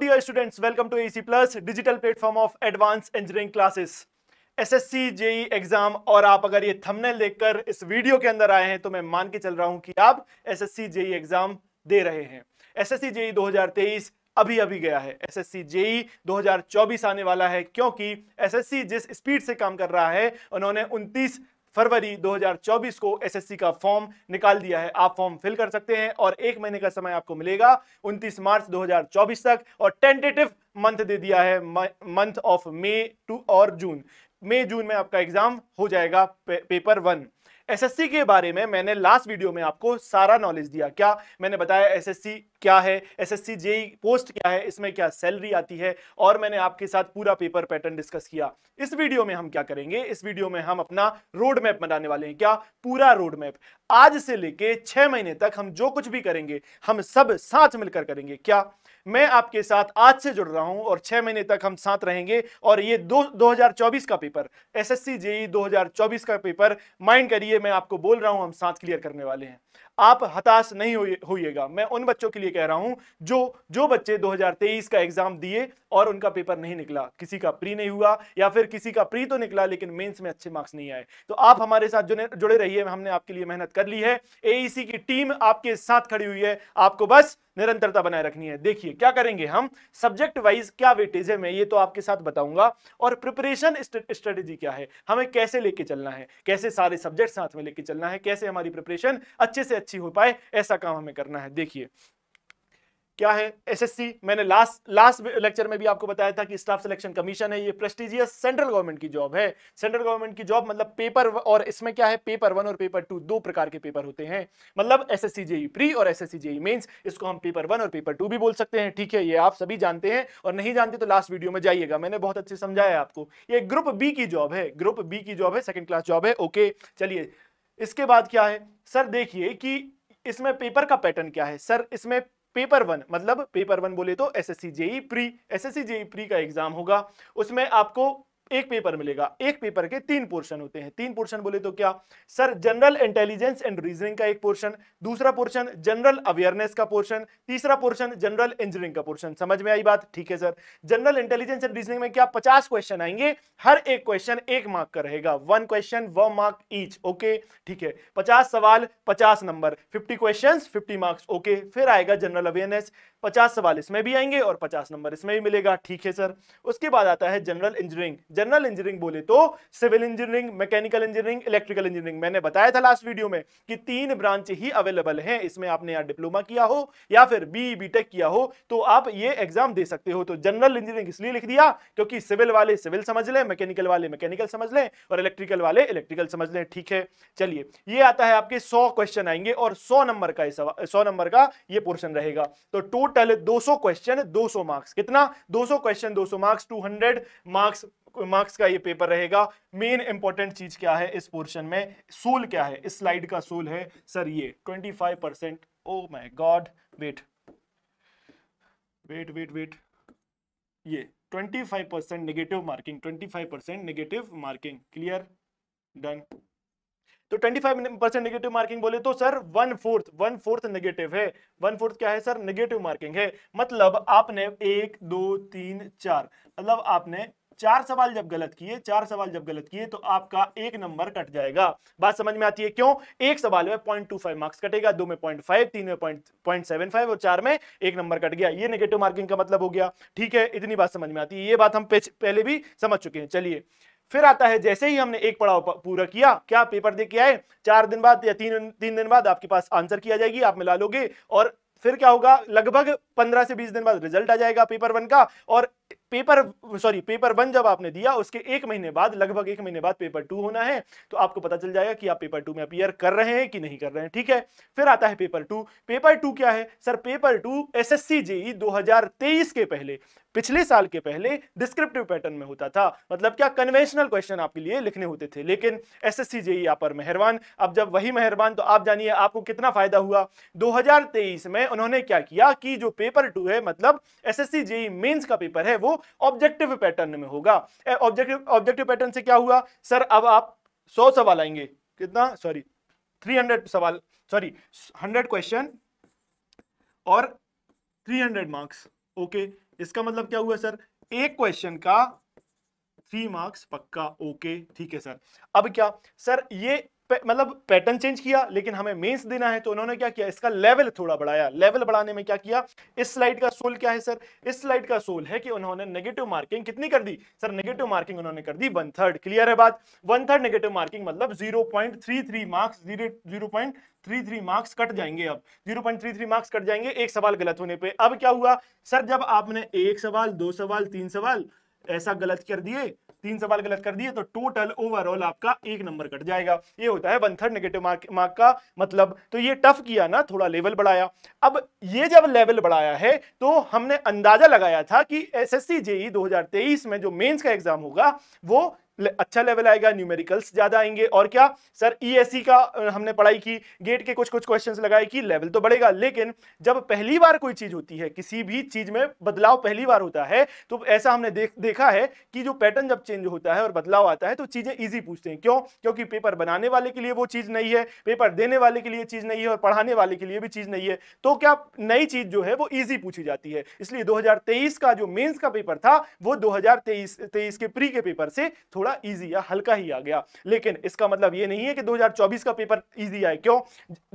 Dear students welcome to AC plus digital platform of advance engineering classes SSC JEE exam और आप अगर ये thumbnail देखकर इस वीडियो के अंदर आए हैं तो मैं मान के चल रहा हूं कि आप SSC JEE एग्जाम दे रहे हैं SSC JEE 2023 अभी अभी गया है एसएससी जेई 2024 आने वाला है क्योंकि एसएससी जिस स्पीड से काम कर रहा है उन्होंने 29 फरवरी 2024 को एसएससी का फॉर्म निकाल दिया है आप फॉर्म फिल कर सकते हैं और एक महीने का समय आपको मिलेगा 29 मार्च 2024 तक और टेंटेटिव मंथ दे दिया है मंथ ऑफ मे टू और जून मई जून में आपका एग्जाम हो जाएगा पे, पेपर वन एसएससी के बारे में मैंने लास्ट वीडियो में आपको सारा नॉलेज दिया क्या मैंने बताया एसएससी क्या है एसएससी जेई पोस्ट क्या है इसमें क्या सैलरी आती है और मैंने आपके साथ पूरा पेपर पैटर्न डिस्कस किया इस वीडियो में हम क्या करेंगे इस वीडियो में हम अपना रोड मैप बनाने वाले हैं क्या पूरा रोड मैप आज से लेके छह महीने तक हम जो कुछ भी करेंगे हम सब साथ मिलकर करेंगे क्या मैं आपके साथ आज से जुड़ रहा हूं और छह महीने तक हम साथ रहेंगे और ये दो 2024 का पेपर एसएससी जेई 2024 का पेपर माइंड करिए मैं आपको बोल रहा हूं हम साथ क्लियर करने वाले हैं आप हताश नहीं होइएगा मैं उन बच्चों के लिए कह रहा हूं जो जो बच्चे 2023 का एग्जाम दिए और उनका पेपर नहीं निकला किसी का प्री नहीं हुआ या फिर किसी का प्री तो निकला लेकिन मेंस में अच्छे मार्क्स नहीं आए तो आप हमारे साथ जुड़े रहिए हमने आपके लिए मेहनत कर ली है ए e की टीम आपके साथ खड़ी हुई है आपको बस निरंतरता बनाए रखनी है देखिए क्या करेंगे हम सब्जेक्ट वाइज क्या वेटेज है मैं ये तो आपके साथ बताऊंगा और प्रिपरेशन स्ट्रेटेजी क्या है हमें कैसे लेके चलना है कैसे सारे सब्जेक्ट साथ में लेके चलना है कैसे हमारी प्रिपरेशन अच्छे से अच्छे अच्छी हो पाए ऐसा काम हमें करना है देखिए क्या है एसएससी मैंने लास्ट लास्ट लेक्चर में भी आपको बताया था कि स्टाफ सिलेक्शन कमीशन है ये प्रेस्टिजियस सेंट्रल गवर्नमेंट की जॉब है सेंट्रल गवर्नमेंट की जॉब मतलब पेपर और इसमें क्या है पेपर वन और पेपर टू दो प्रकार के पेपर होते हैं मतलब एसएससी जेई प्री और एसएससी जेई मेंस इसको हम पेपर वन और पेपर टू भी बोल सकते हैं ठीक है ये आप सभी जानते हैं और नहीं जानते तो लास्ट वीडियो में जाइएगा मैंने बहुत अच्छे समझाया आपको ये ग्रुप बी की जॉब है ग्रुप बी की जॉब है सेकंड क्लास जॉब है ओके चलिए इसके बाद क्या है सर देखिए कि इसमें पेपर का पैटर्न क्या है सर इसमें पेपर वन मतलब पेपर वन बोले तो SSC JE pre SSC JE pre का एग्जाम होगा उसमें आपको एक पेपर मिलेगा एक पेपर के तीन पोर्शन होते हैं तीन पोर्शन बोले तो क्या sir general intelligence and reasoning का एक पोर्शन दूसरा पोर्शन जनरल अवेयरनेस का पोर्शन तीसरा पोर्शन जनरल इंजीनियरिंग का पोर्शन समझ में आई बात ठीक है sir general intelligence and reasoning में क्या पचास क्वेश्चन आएंगे हर एक क्वेश्चन एक मार्क का रहेगा one question one mark each okay ठीक है पचास सवाल पचास नंबर fifty question fifty marks okay फिर आएगा जनरल अवेयरनेस पचास सवाल इसमें भी आएंगे और पचास नंबर इसमें भी मिलेगा ठीक है सर उसके बाद आता है जनरल इंजीनियरिंग जनरल इंजीनियरिंग बोले तो civil engineering mechanical engineering electrical engineering मैंने बताया था लास्ट वीडियो में कि तीन ब्रांच ही अवेलेबल है इसमें आपने यहाँ डिप्लोमा किया हो या फिर बी बी किया हो तो आप ये एग्जाम दे सकते हो तो जनरल इंजीनियरिंग इसलिए लिख दिया क्योंकि सिविल वाले सिविल समझ लें मैकेनिकल वाले मैकेनिकल समझ लें और इलेक्ट्रिकल वाले इलेक्ट्रिकल समझ लें ठीक है चलिए ये आता है आपके सौ क्वेश्चन आएंगे और सौ नंबर का सौ नंबर का ये पोर्शन रहेगा तो टोटल टोटल 200 क्वेश्चन 200 मार्क्स कितना 200 क्वेश्चन 200 मार्क्स 200 मार्क्स मार्क्स का ये पेपर रहेगा मेन इंपॉर्टेंट चीज क्या है इस पोर्शन में सोल क्या है इस स्लाइड का सोल है सर ये 25 percent oh my god wait wait wait wait ये 25 percent negative marking 25 percent negative marking clear done तो 25 परसेंट नेगेटिव मार्किंग बोले तो sir one fourth one fourth negative है वन फोर्थ क्या है सर नेगेटिव मार्किंग है मतलब आपने एक दो तीन चार मतलब आपने चार सवाल जब गलत किए चार सवाल जब गलत किए तो आपका एक नंबर कट जाएगा बात समझ में आती है क्यों एक सवाल में पॉइंट टू फाइव मार्क्स कटेगा दो में पॉइंट फाइव तीन में पॉइंट सेवन फाइव और चार में एक नंबर कट गया ये नेगेटिव मार्किंग का मतलब हो गया ठीक है इतनी बात समझ में आती है ये बात हम पहले भी समझ चुके हैं चलिए फिर आता है जैसे ही हमने एक पड़ाव पूरा किया क्या पेपर दे के आए चार दिन बाद या तीन तीन दिन बाद आपके पास आंसर किया जाएगी आप मिला लोगे और फिर क्या होगा लगभग पंद्रह से बीस दिन बाद रिजल्ट आ जाएगा पेपर वन का और पेपर सॉरी पेपर वन जब आपने दिया उसके एक महीने बाद लगभग एक महीने बाद पेपर टू होना है तो आपको पता चल जाएगा कि आप पेपर टू में अपियर कर रहे हैं कि नहीं कर रहे हैं ठीक है फिर आता है पेपर टू पेपर टू क्या है sir paper two S S C JE के पहले पिछले साल के पहले डिस्क्रिप्टिव पैटर्न में होता था मतलब क्या कन्वेंशनल क्वेश्चन आपके लिए लिखने होते थे लेकिन एस एस सी पर मेहरबान अब जब वही मेहरबान तो आप जानिए आपको कितना फायदा हुआ 2023 में उन्होंने क्या किया कि जो पेपर टू है मतलब एस एस सी का पेपर है वो ऑब्जेक्टिव पैटर्न में होगा ऑब्जेक्टिव ऑब्जेक्टिव पैटर्न से क्या हुआ सर अब आप सौ सवाल आएंगे कितना सॉरी 300 सवाल सॉरी हंड्रेड क्वेश्चन और 300 मार्क्स ओके इसका मतलब क्या हुआ सर एक क्वेश्चन का थ्री मार्क्स पक्का ओके ठीक है सर अब क्या सर ये मतलब पैटर्न चेंज किया लेकिन हमें मेंस देना है तो उन्होंने क्या किया इसका लेवल थोड़ा बढ़ाया लेवल बढ़ाने में क्या किया इस स्लाइड का सोल क्या है सर इस स्लाइड का सोल है कि उन्होंने नेगेटिव मार्किंग कितनी कर दी सर नेगेटिव मार्किंग उन्होंने कर दी वन थर्ड क्लियर है बात वन थर्ड नेगेटिव मार्किंग मतलब zero marks zero three three marks cut जाएंगे अब zero point three three marks cut जाएंगे एक सवाल गलत होने पे अब क्या हुआ सर जब आपने एक सवाल दो सवाल तीन सवाल ऐसा गलत कर दिए तीन सवाल गलत कर दिए तो टोटल ओवरऑल आपका एक नंबर कट जाएगा ये होता है one third negative mark mark का मतलब तो ये टफ किया ना थोड़ा लेवल बढ़ाया अब ये जब लेवल बढ़ाया है तो हमने अंदाजा लगाया था कि एस एस सी जेई दो में जो मेन्स का एग्जाम होगा वो ले, अच्छा लेवल आएगा न्यूमेरिकल्स ज्यादा आएंगे और क्या सर ई e e का हमने पढ़ाई की गेट के कुछ कुछ क्वेश्चन लगाए कि लेवल तो बढ़ेगा लेकिन जब पहली बार कोई चीज होती है किसी भी चीज में बदलाव पहली बार होता है तो ऐसा हमने देख देखा है कि जो पैटर्न जब चेंज होता है और बदलाव आता है तो चीजें ईजी पूछते हैं क्यों क्योंकि पेपर बनाने वाले के लिए वो चीज नहीं है पेपर देने वाले के लिए चीज नहीं है और पढ़ाने वाले के लिए भी चीज नहीं है तो क्या नई चीज जो है वो ईजी पूछी जाती है इसलिए दो का जो मेन्स का पेपर था वो दो हजार के प्री के पेपर से थोड़ा थोड़ा ईजी या हल्का ही आ गया लेकिन इसका मतलब ये नहीं है कि 2024 का पेपर ईजी आए क्यों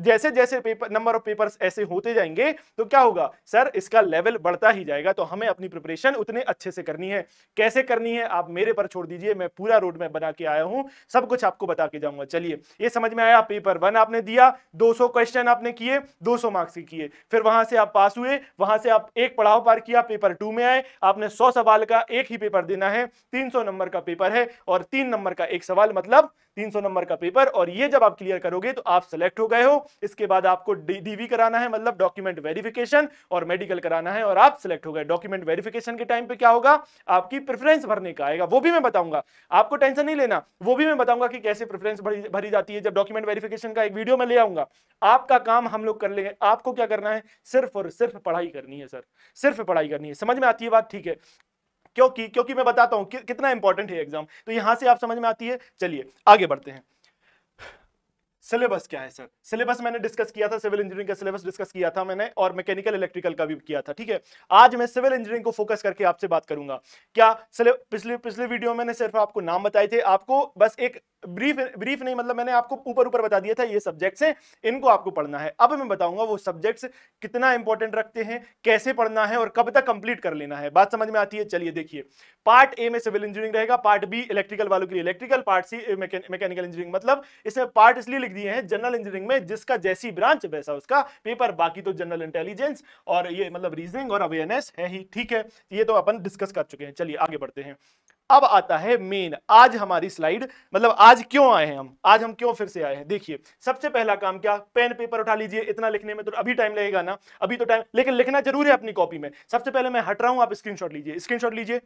जैसे जैसे पेपर नंबर ऑफ पेपर्स ऐसे होते जाएंगे तो क्या होगा सर इसका लेवल बढ़ता ही जाएगा तो हमें अपनी प्रिपरेशन उतने अच्छे से करनी है कैसे करनी है आप मेरे पर छोड़ दीजिए मैं पूरा रोड मैप बना के आया हूँ सब कुछ आपको बता के जाऊँगा चलिए ये समझ में आया पेपर वन आपने दिया दो क्वेश्चन आपने किए दो मार्क्स किए फिर वहाँ से आप पास हुए वहाँ से आप एक पढ़ाव पार किया पेपर टू में आए आपने सौ सवाल का एक ही पेपर देना है 300 नंबर का पेपर है और तीन नंबर का एक सवाल मतलब 300 नंबर का पेपर और ये जब आप क्लियर करोगे तो आप सेलेक्ट हो गए हो इसके बाद आपको डीवी कराना है मतलब डॉक्यूमेंट वेरिफिकेशन और मेडिकल कराना है और आप सिलेक्ट हो गए डॉक्यूमेंट वेरिफिकेशन के टाइम पे क्या होगा आपकी प्रेफरेंस भरने का आएगा वो भी मैं बताऊंगा आपको टेंशन नहीं लेना वो भी मैं बताऊंगा कि कैसे प्रेफरेंस भरी, भरी जाती है जब डॉक्यूमेंट वेरिफिकेशन का एक वीडियो में ले आऊंगा आपका काम हम लोग कर लेंगे आपको क्या करना है सिर्फ और सिर्फ पढ़ाई करनी है सर सिर्फ पढ़ाई करनी है समझ में आती है बात ठीक है क्योंकि क्योंकि मैं बताता हूं कि, कितना इंपॉर्टेंट है एग्जाम तो यहां से आप समझ में आती है चलिए आगे बढ़ते हैं सिलेबस क्या है सर सिलेबस मैंने डिस्कस किया था सिविल इंजीनियरिंग का सिलेबस डिस्कस किया था मैंने और मैकेनिकल इलेक्ट्रिकल का भी किया था ठीक है आज मैं सिविल इंजीनियरिंग को फोकस करके आपसे बात करूंगा क्या पिछले पिछले वीडियो में मैंने सिर्फ आपको नाम बताए थे आपको बस एक ब्रीफ ब्रीफ नहीं मतलब मैंने आपको ऊपर ऊपर बता दिया था ये सब्जेक्ट्स हैं इनको आपको पढ़ना है अब मैं बताऊंगा वो सब्जेक्ट्स कितना इंपॉर्टेंट रखते हैं कैसे पढ़ना है और कब तक कंप्लीट कर लेना है बात समझ में आती है चलिए देखिए पार्ट ए में सिविल इंजीनियरिंग रहेगा पार्ट बी इलेक्ट्रिकल वालों के लिए electrical part C mechanical engineering मतलब इसमें पार्ट इसलिए लिख दिए हैं जनरल इंजीनियरिंग में जिसका जैसी ब्रांच वैसा उसका पेपर बाकी तो जनरल इंटेलिजेंस और ये मतलब रीजनिंग और अवेयरनेस है ही ठीक है ये तो अपन डिस्कस कर चुके हैं चलिए आगे बढ़ते हैं अब आता है मेन आज हमारी स्लाइड मतलब आज क्यों आए हैं हम आज हम क्यों फिर से आए हैं देखिए सबसे पहला काम क्या पेन पेपर उठा लीजिए इतना लिखने में तो अभी टाइम लगेगा ना अभी तो टाइम लेकिन लिखना जरूर है अपनी कॉपी में सबसे पहले मैं हट रहा हूं आप स्क्रीनशॉट लीजिए स्क्रीनशॉट लीजिए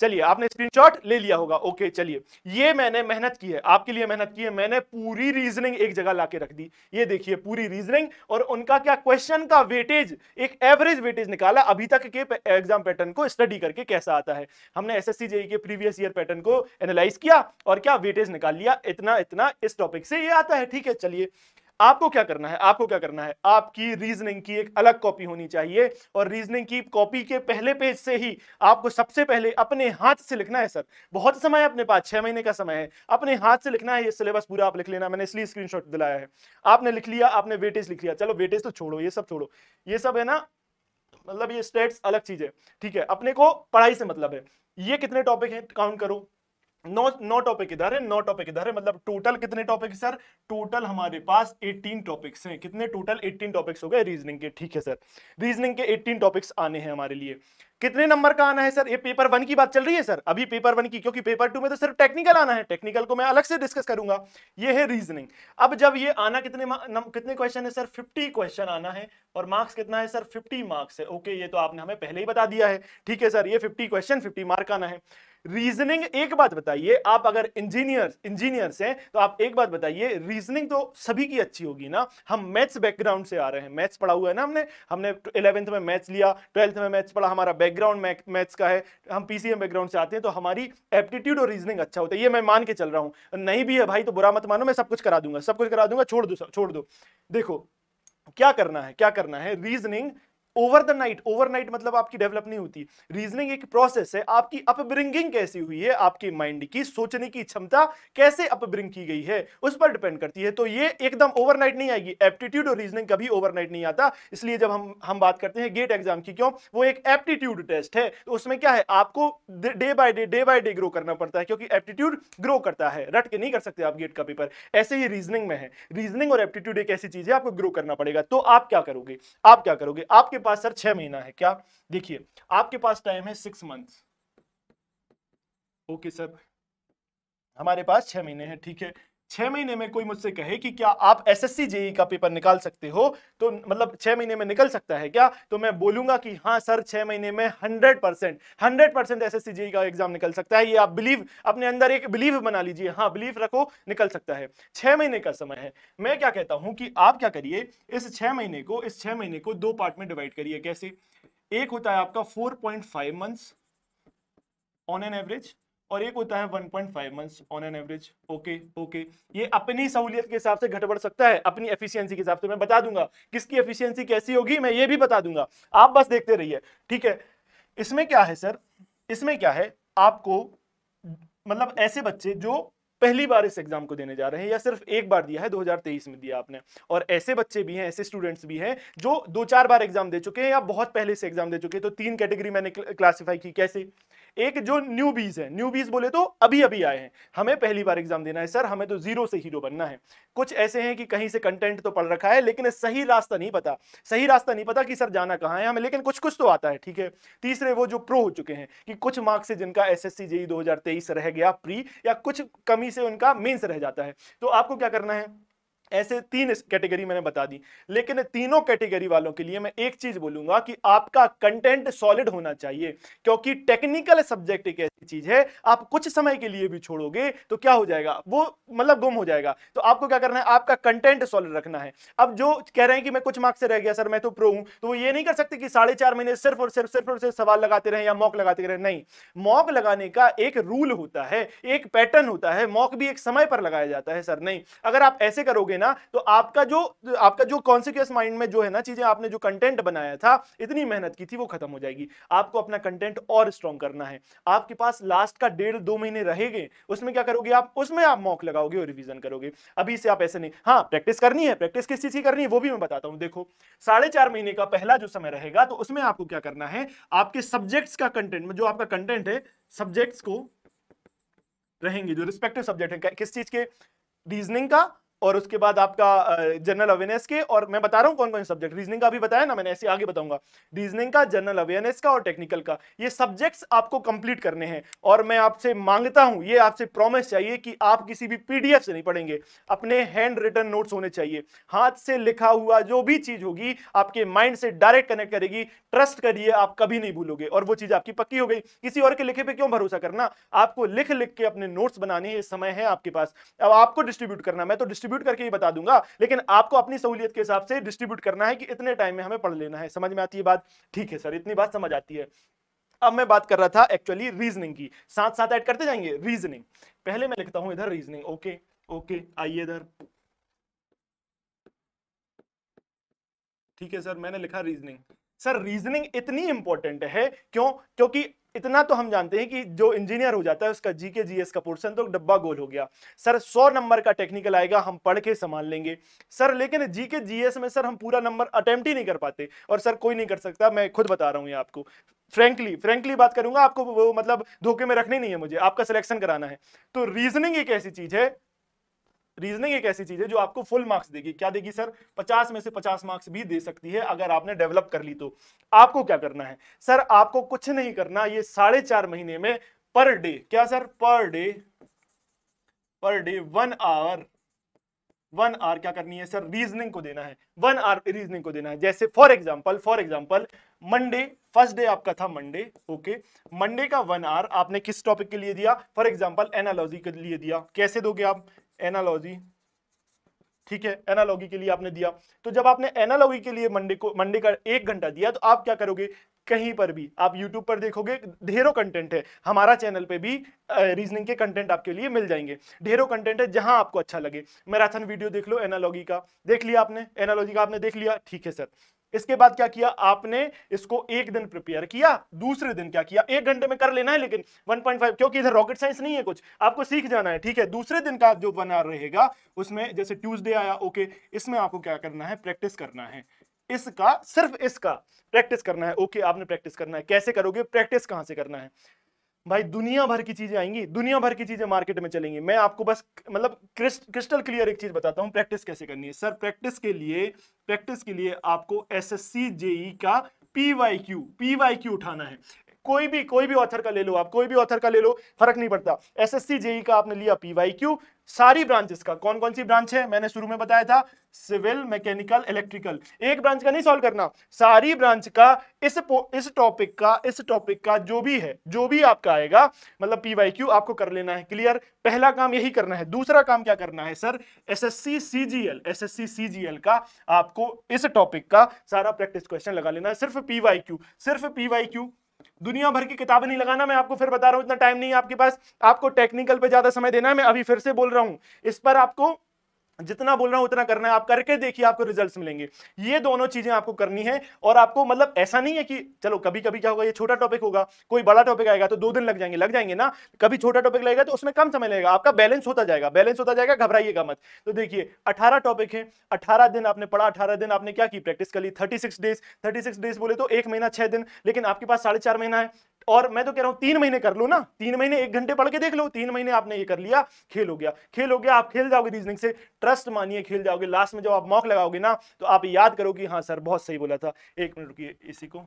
चलिए आपने स्क्रीनशॉट ले लिया होगा ओके चलिए ये मैंने मेहनत की है आपके लिए मेहनत की है मैंने पूरी रीजनिंग एक जगह लाके रख दी ये देखिए पूरी रीजनिंग और उनका क्या क्वेश्चन का वेटेज एक एवरेज वेटेज निकाला अभी तक के एग्जाम पैटर्न को स्टडी करके कैसा आता है हमने एस एस e के प्रीवियस ईयर पैटर्न को एनालाइज किया और क्या वेटेज निकाल लिया इतना इतना इस टॉपिक से ये आता है ठीक है चलिए आपको क्या करना है आपको क्या करना है आपकी रीजनिंग की एक अलग कॉपी होनी चाहिए और रीजनिंग की कॉपी के पहले पेज से ही आपको सबसे पहले अपने हाथ से लिखना है सर बहुत समय है अपने पास छह महीने का समय है अपने हाथ से लिखना है ये सिलेबस पूरा आप लिख लेना मैंने इसलिए स्क्रीन दिलाया है आपने लिख लिया आपने वेटेज लिख लिया चलो वेटेज तो छोड़ो ये सब छोड़ो ये सब है ना मतलब ये स्टेट्स अलग चीज है ठीक है अपने को पढ़ाई से मतलब है ये कितने टॉपिक हैं काउंट करो नौ टॉपिक इधर है नौ टॉपिक इधर है मतलब टोटल कितने टॉपिक सर टोटल हमारे पास 18 टॉपिक्स हैं कितने टोटल 18 टॉपिक्स हो गए रीजनिंग के ठीक है सर रीजनिंग के 18 टॉपिक्स आने हैं हमारे लिए कितने नंबर का आना है सर ये पेपर वन की बात चल रही है सर अभी पेपर वन की क्योंकि पेपर टू में तो सिर्फ टेक्निकल आना है टेक्निकल को मैं अलग से डिस्कस करूंगा ये है रीजनिंग अब जब ये आना कितने नम, कितने क्वेश्चन है सर 50 क्वेश्चन आना है और मार्क्स कितना है सर 50 मार्क्स है ओके ये तो आपने हमें पहले ही बता दिया है ठीक है सर ये फिफ्टी क्वेश्चन फिफ्टी मार्क आना है रीजनिंग एक बात बताइए आप अगर इंजीनियर इंजीनियर्स हैं तो आप एक बात बताइए रीजनिंग तो सभी की अच्छी होगी ना हम मैथ्स बैकग्राउंड से आ रहे हैं मैथ्स पढ़ा हुआ है ना हमने हमने इलेवेंथ में मैथ्स लिया ट्वेल्थ में मैथ्स पढ़ा हमारा बैकग्राउंड मैथ्स का है हम पी बैकग्राउंड से आते हैं तो हमारी एप्टीट्यूड और रीजनिंग अच्छा होता है ये मैं मान के चल रहा हूँ नहीं भी है भाई तो बुरा मत मानो मैं सब कुछ करा दूंगा सब कुछ करा दूंगा छोड़ दो छोड़ दो देखो क्या करना है क्या करना है reasoning over the night over night मतलब आपकी डेवलप नहीं होती रीजनिंग एक प्रोसेस है आपकी अपब्रिंगिंग कैसी हुई है आपकी माइंड की सोचने की क्षमता कैसे अपब्रिंग की गई है उस पर डिपेंड करती है तो ये एकदम ओवरनाइट नहीं आएगी एप्टीट्यूड और रीजनिंग कभी ओवरनाइट नहीं आता इसलिए जब हम हम बात करते हैं गेट एग्जाम की क्यों वो एक एप्टीट्यूड टेस्ट है तो उसमें क्या है आपको day by day day by day grow करना पड़ता है क्योंकि एप्टीट्यूड ग्रो करता है रट के नहीं कर सकते आप गेट का पेपर ऐसे ही रीजनिंग में है रीजनिंग और एप्टीट्यूड एक ऐसी चीज है आपको ग्रो करना पड़ेगा तो आप क्या करोगे आप क्या करोगे आपके पास सर छह महीना है क्या देखिए आपके पास टाइम है सिक्स मंथ ओके सर हमारे पास छह महीने हैं ठीक है छह महीने में कोई मुझसे कहे कि क्या आप एसएससी जेई e का पेपर निकाल सकते हो तो मतलब छह महीने में निकल सकता है क्या तो मैं बोलूंगा कि हाँ सर छह महीने में hundred percent hundred percent S JE का एग्जाम निकल सकता है ये आप बिलीव अपने अंदर एक बिलीव बना लीजिए हाँ बिलीव रखो निकल सकता है छह महीने का समय है मैं क्या कहता हूं कि आप क्या करिए इस छह महीने को इस छह महीने को दो पार्ट में डिवाइड करिए कैसे एक होता है आपका four point five months on an average और एक होता है 1.5 months on an average okay okay ये अपनी सहूलियत के हिसाब से घट बढ़ सकता है अपनी एफिशिएंसी के हिसाब से मैं बता दूंगा किसकी एफिशिएंसी कैसी होगी मैं ये भी बता दूंगा आप बस देखते रहिए ठीक है इसमें क्या है सर इसमें क्या है आपको मतलब ऐसे बच्चे जो पहली बार इस एग्जाम को देने जा रहे हैं या सिर्फ एक बार दिया है 2023 में दिया आपने और ऐसे बच्चे भी हैं ऐसे स्टूडेंट्स भी हैं जो दो चार बार एग्जाम दे चुके हैं या बहुत पहले से एग्जाम दे चुके हैं तो तीन कैटेगरी मैंने क्लासिफाई की कैसे एक जो न्यू बीज है न्यू बीज बोले तो अभी अभी आए हैं हमें पहली बार एग्जाम देना है सर हमें तो जीरो से हीरो बनना है कुछ ऐसे हैं कि कहीं से कंटेंट तो पढ़ रखा है लेकिन सही रास्ता नहीं पता सही रास्ता नहीं पता कि सर जाना कहाँ है हमें लेकिन कुछ कुछ तो आता है ठीक है तीसरे वो जो प्रो हो चुके हैं कि कुछ मार्क्स से जिनका एस e एस रह गया प्री या कुछ कमी से उनका मेन्स रह जाता है तो आपको क्या करना है ऐसे तीन कैटेगरी मैंने बता दी लेकिन तीनों कैटेगरी वालों के लिए मैं एक चीज बोलूंगा कि आपका कंटेंट सॉलिड होना चाहिए क्योंकि टेक्निकल सब्जेक्ट एक ऐसी चीज है आप कुछ समय के लिए भी छोड़ोगे तो क्या हो जाएगा वो मतलब गुम हो जाएगा तो आपको क्या करना है आपका कंटेंट सॉलिड रखना है अब जो कह रहे हैं कि मैं कुछ मार्क्स से रह गया सर मैं तो प्रो हूं तो वो ये नहीं कर सकते कि साढ़े चार महीने सिर्फ और सिर्फ सिर्फ और सिर्फ सवाल लगाते रहे या मॉक लगाते रहे नहीं मॉक लगाने का एक रूल होता है एक पैटर्न होता है मॉक भी एक समय पर लगाया जाता है सर नहीं अगर आप ऐसे करोगे करोगे ना तो आपका जो आपका जो कॉन्सिक्वेंस माइंड में जो है ना चीजें आपने जो कंटेंट बनाया था इतनी मेहनत की थी वो खत्म हो जाएगी आपको अपना कंटेंट और स्ट्रॉन्ग करना है आपके पास लास्ट का डेढ़ दो महीने रहेगे उसमें क्या करोगे आप उसमें आप मॉक लगाओगे और रिविजन करोगे अभी से आप ऐसे नहीं हाँ प्रैक्टिस करनी है प्रैक्टिस किस चीज की करनी है वो भी मैं बताता हूँ देखो साढ़े चार महीने का पहला जो समय रहेगा तो उसमें आपको क्या करना है आपके सब्जेक्ट्स का कंटेंट जो आपका कंटेंट है सब्जेक्ट्स को रहेंगे जो रिस्पेक्टिव सब्जेक्ट है किस चीज के रीजनिंग का और उसके बाद आपका जनरल अवेयरनेस के और मैं बता रहा हूँ कौन कौन सब्जेक्ट रीजनिंग का भी बताया ना मैंने ऐसे आगे बताऊंगा रीजनिंग का जनरल अवेयरनेस का और टेक्निकल का ये सब्जेक्ट्स आपको कंप्लीट करने हैं और मैं आपसे मांगता हूँ ये आपसे प्रॉमिस चाहिए कि आप किसी भी पी से नहीं पढ़ेंगे अपने हैंड रिटर्न नोट्स होने चाहिए हाथ से लिखा हुआ जो भी चीज होगी आपके माइंड से डायरेक्ट कनेक्ट करेगी ट्रस्ट करिए आप कभी नहीं भूलोगे और वो चीज आपकी पक्की हो गई किसी और के लिखे पे क्यों भरोसा करना आपको लिख लिख के अपने नोट्स बनाने समय है आपके पास अब आपको डिस्ट्रीब्यूट करना मैं तो डिस्ट्रीब्यूट डिस्ट्रीब्यूट करके ही बता दूंगा लेकिन आपको अपनी सहूलियत के हिसाब से डिस्ट्रीब्यूट करना है कि इतने टाइम में हमें पढ़ लेना है समझ में आती है बात ठीक है सर इतनी बात समझ आती है अब मैं बात कर रहा था एक्चुअली रीजनिंग की साथ साथ ऐड करते जाएंगे रीजनिंग पहले मैं लिखता हूं इधर रीजनिंग ओके ओके आइए इधर ठीक है सर मैंने लिखा रीजनिंग सर रीजनिंग इतनी इंपॉर्टेंट है क्यों क्योंकि इतना तो हम जानते हैं कि जो इंजीनियर हो जाता है उसका जीके जीएस का पोर्शन तो डब्बा गोल हो गया सर सौ नंबर का टेक्निकल आएगा हम पढ़ के संभाल लेंगे सर लेकिन जीके जीएस में सर हम पूरा नंबर अटेम्प्ट ही नहीं कर पाते और सर कोई नहीं कर सकता मैं खुद बता रहा हूं ये आपको फ्रेंकली फ्रेंकली बात करूंगा आपको वो मतलब धोखे में रखनी नहीं है मुझे आपका सिलेक्शन कराना है तो रीजनिंग एक ऐसी चीज है रीजनिंग एक ऐसी चीज है जो आपको फुल मार्क्स देगी क्या देगी सर 50 में से 50 मार्क्स भी दे सकती है अगर आपने डेवलप कर ली तो आपको क्या करना है सर आपको कुछ नहीं करना ये साढ़े चार महीने में पर डे क्या sir per day per day one hour one hour क्या करनी है सर रीजनिंग को देना है वन आर रीजनिंग को देना है जैसे for example for example Monday first day आपका था मंडे ओके मंडे का वन आर आपने किस टॉपिक के लिए दिया फॉर एग्जाम्पल एनालॉजी के लिए दिया कैसे दोगे आप एनालॉजी ठीक है एनालॉगी के लिए आपने दिया तो जब आपने एनालॉगी के लिए मंडे को मंडे का एक घंटा दिया तो आप क्या करोगे कहीं पर भी आप YouTube पर देखोगे ढेरों कंटेंट है हमारा चैनल पे भी रीजनिंग के कंटेंट आपके लिए मिल जाएंगे ढेरों कंटेंट है जहां आपको अच्छा लगे मैराथन वीडियो देख लो एनालॉगी का देख लिया आपने एनालॉजी का आपने देख लिया ठीक है सर इसके बाद क्या किया आपने इसको एक दिन प्रिपेयर किया दूसरे दिन क्या किया एक घंटे में कर लेना है लेकिन 1.5 क्योंकि इधर रॉकेट साइंस नहीं है कुछ आपको सीख जाना है ठीक है दूसरे दिन का जो वन रहेगा उसमें जैसे ट्यूजडे आया ओके इसमें आपको क्या करना है प्रैक्टिस करना है इसका सिर्फ इसका प्रैक्टिस करना है ओके आपने प्रैक्टिस करना है कैसे करोगे प्रैक्टिस कहां से करना है भाई दुनिया भर की चीजें आएंगी दुनिया भर की चीजें मार्केट में चलेंगी मैं आपको बस मतलब क्रिस्टल क्लियर एक चीज बताता हूँ प्रैक्टिस कैसे करनी है सर प्रैक्टिस के लिए प्रैक्टिस के लिए आपको एस एस सी जेई का पीवाई क्यू पीवाई क्यू उठाना है कोई भी कोई भी ऑथर का ले लो आप कोई भी ऑथर का ले लो फर्क नहीं पड़ता एस एस सी जेई का आपने लिया पीवाई क्यू सारी ब्रांचेस का कौन कौन सी ब्रांच है मैंने शुरू में बताया था सिविल मैकेनिकल इलेक्ट्रिकल एक ब्रांच का नहीं सॉल्व करना सारी ब्रांच का इस इस टॉपिक का इस टॉपिक का जो भी है जो भी आपका आएगा मतलब पीवाईक्यू आपको कर लेना है क्लियर पहला काम यही करना है दूसरा काम क्या करना है sir SSC CGL SSC CGL का आपको इस टॉपिक का सारा प्रैक्टिस क्वेश्चन लगा लेना है सिर्फ क्यू सिर्फ क्यू दुनिया भर की किताबें नहीं लगाना मैं आपको फिर बता रहा हूं इतना टाइम नहीं है आपके पास आपको टेक्निकल पे ज्यादा समय देना है मैं अभी फिर से बोल रहा हूं इस पर आपको जितना बोल रहा हूं उतना करना है आप करके देखिए आपको रिजल्ट्स मिलेंगे ये दोनों चीजें आपको करनी है और आपको मतलब ऐसा नहीं है कि चलो कभी कभी क्या होगा ये छोटा टॉपिक होगा कोई बड़ा टॉपिक आएगा तो दो दिन लग जाएंगे लग जाएंगे ना कभी छोटा टॉपिक लगेगा तो उसमें कम समय लगेगा आपका बैलेंस होता जाएगा बैलेंस होता जाएगा घबराइएगा मत तो देखिए अठारह टॉपिक है अठारह दिन आपने पढ़ा अठारह दिन आपने क्या की प्रैक्टिस कर ली थर्टी डेज थर्टी डेज बोले तो एक महीना छह दिन लेकिन आपके पास साढ़े महीना है और मैं तो कह रहा हूं तीन महीने कर लो ना तीन महीने एक घंटे पढ़ के देख लो तीन महीने आपने ये कर लिया खेल हो गया खेल हो गया आप खेल जाओगे रीजनिंग से ट्रस्ट मानिए खेल जाओगे लास्ट में जब आप मॉक लगाओगे ना तो आप याद करो कि हाँ सर बहुत सही बोला था एक मिनट रुकिए इसी को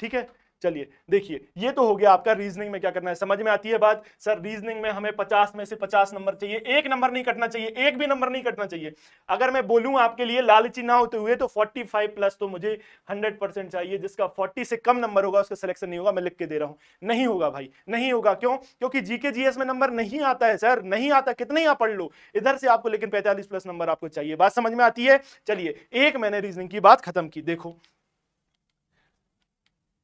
ठीक है चलिए देखिए ये तो हो गया आपका रीजनिंग में क्या करना है समझ में आती है बात सर रीजनिंग में हमें 50 में से 50 नंबर चाहिए एक नंबर नहीं कटना चाहिए एक भी नंबर नहीं कटना चाहिए अगर मैं बोलूं आपके लिए लालची ना होते हुए तो 45 प्लस तो मुझे 100 चाहिए जिसका 40 से कम नंबर होगा उसका सिलेक्शन नहीं होगा मैं लिख के दे रहा हूँ नहीं होगा भाई नहीं होगा क्यों क्योंकि जीके जीएस में नंबर नहीं आता है सर नहीं आता कितने यहाँ पढ़ लो इधर से आपको लेकिन पैंतालीस प्लस नंबर आपको चाहिए बात समझ में आती है चलिए एक मैंने रीजनिंग की बात खत्म की देखो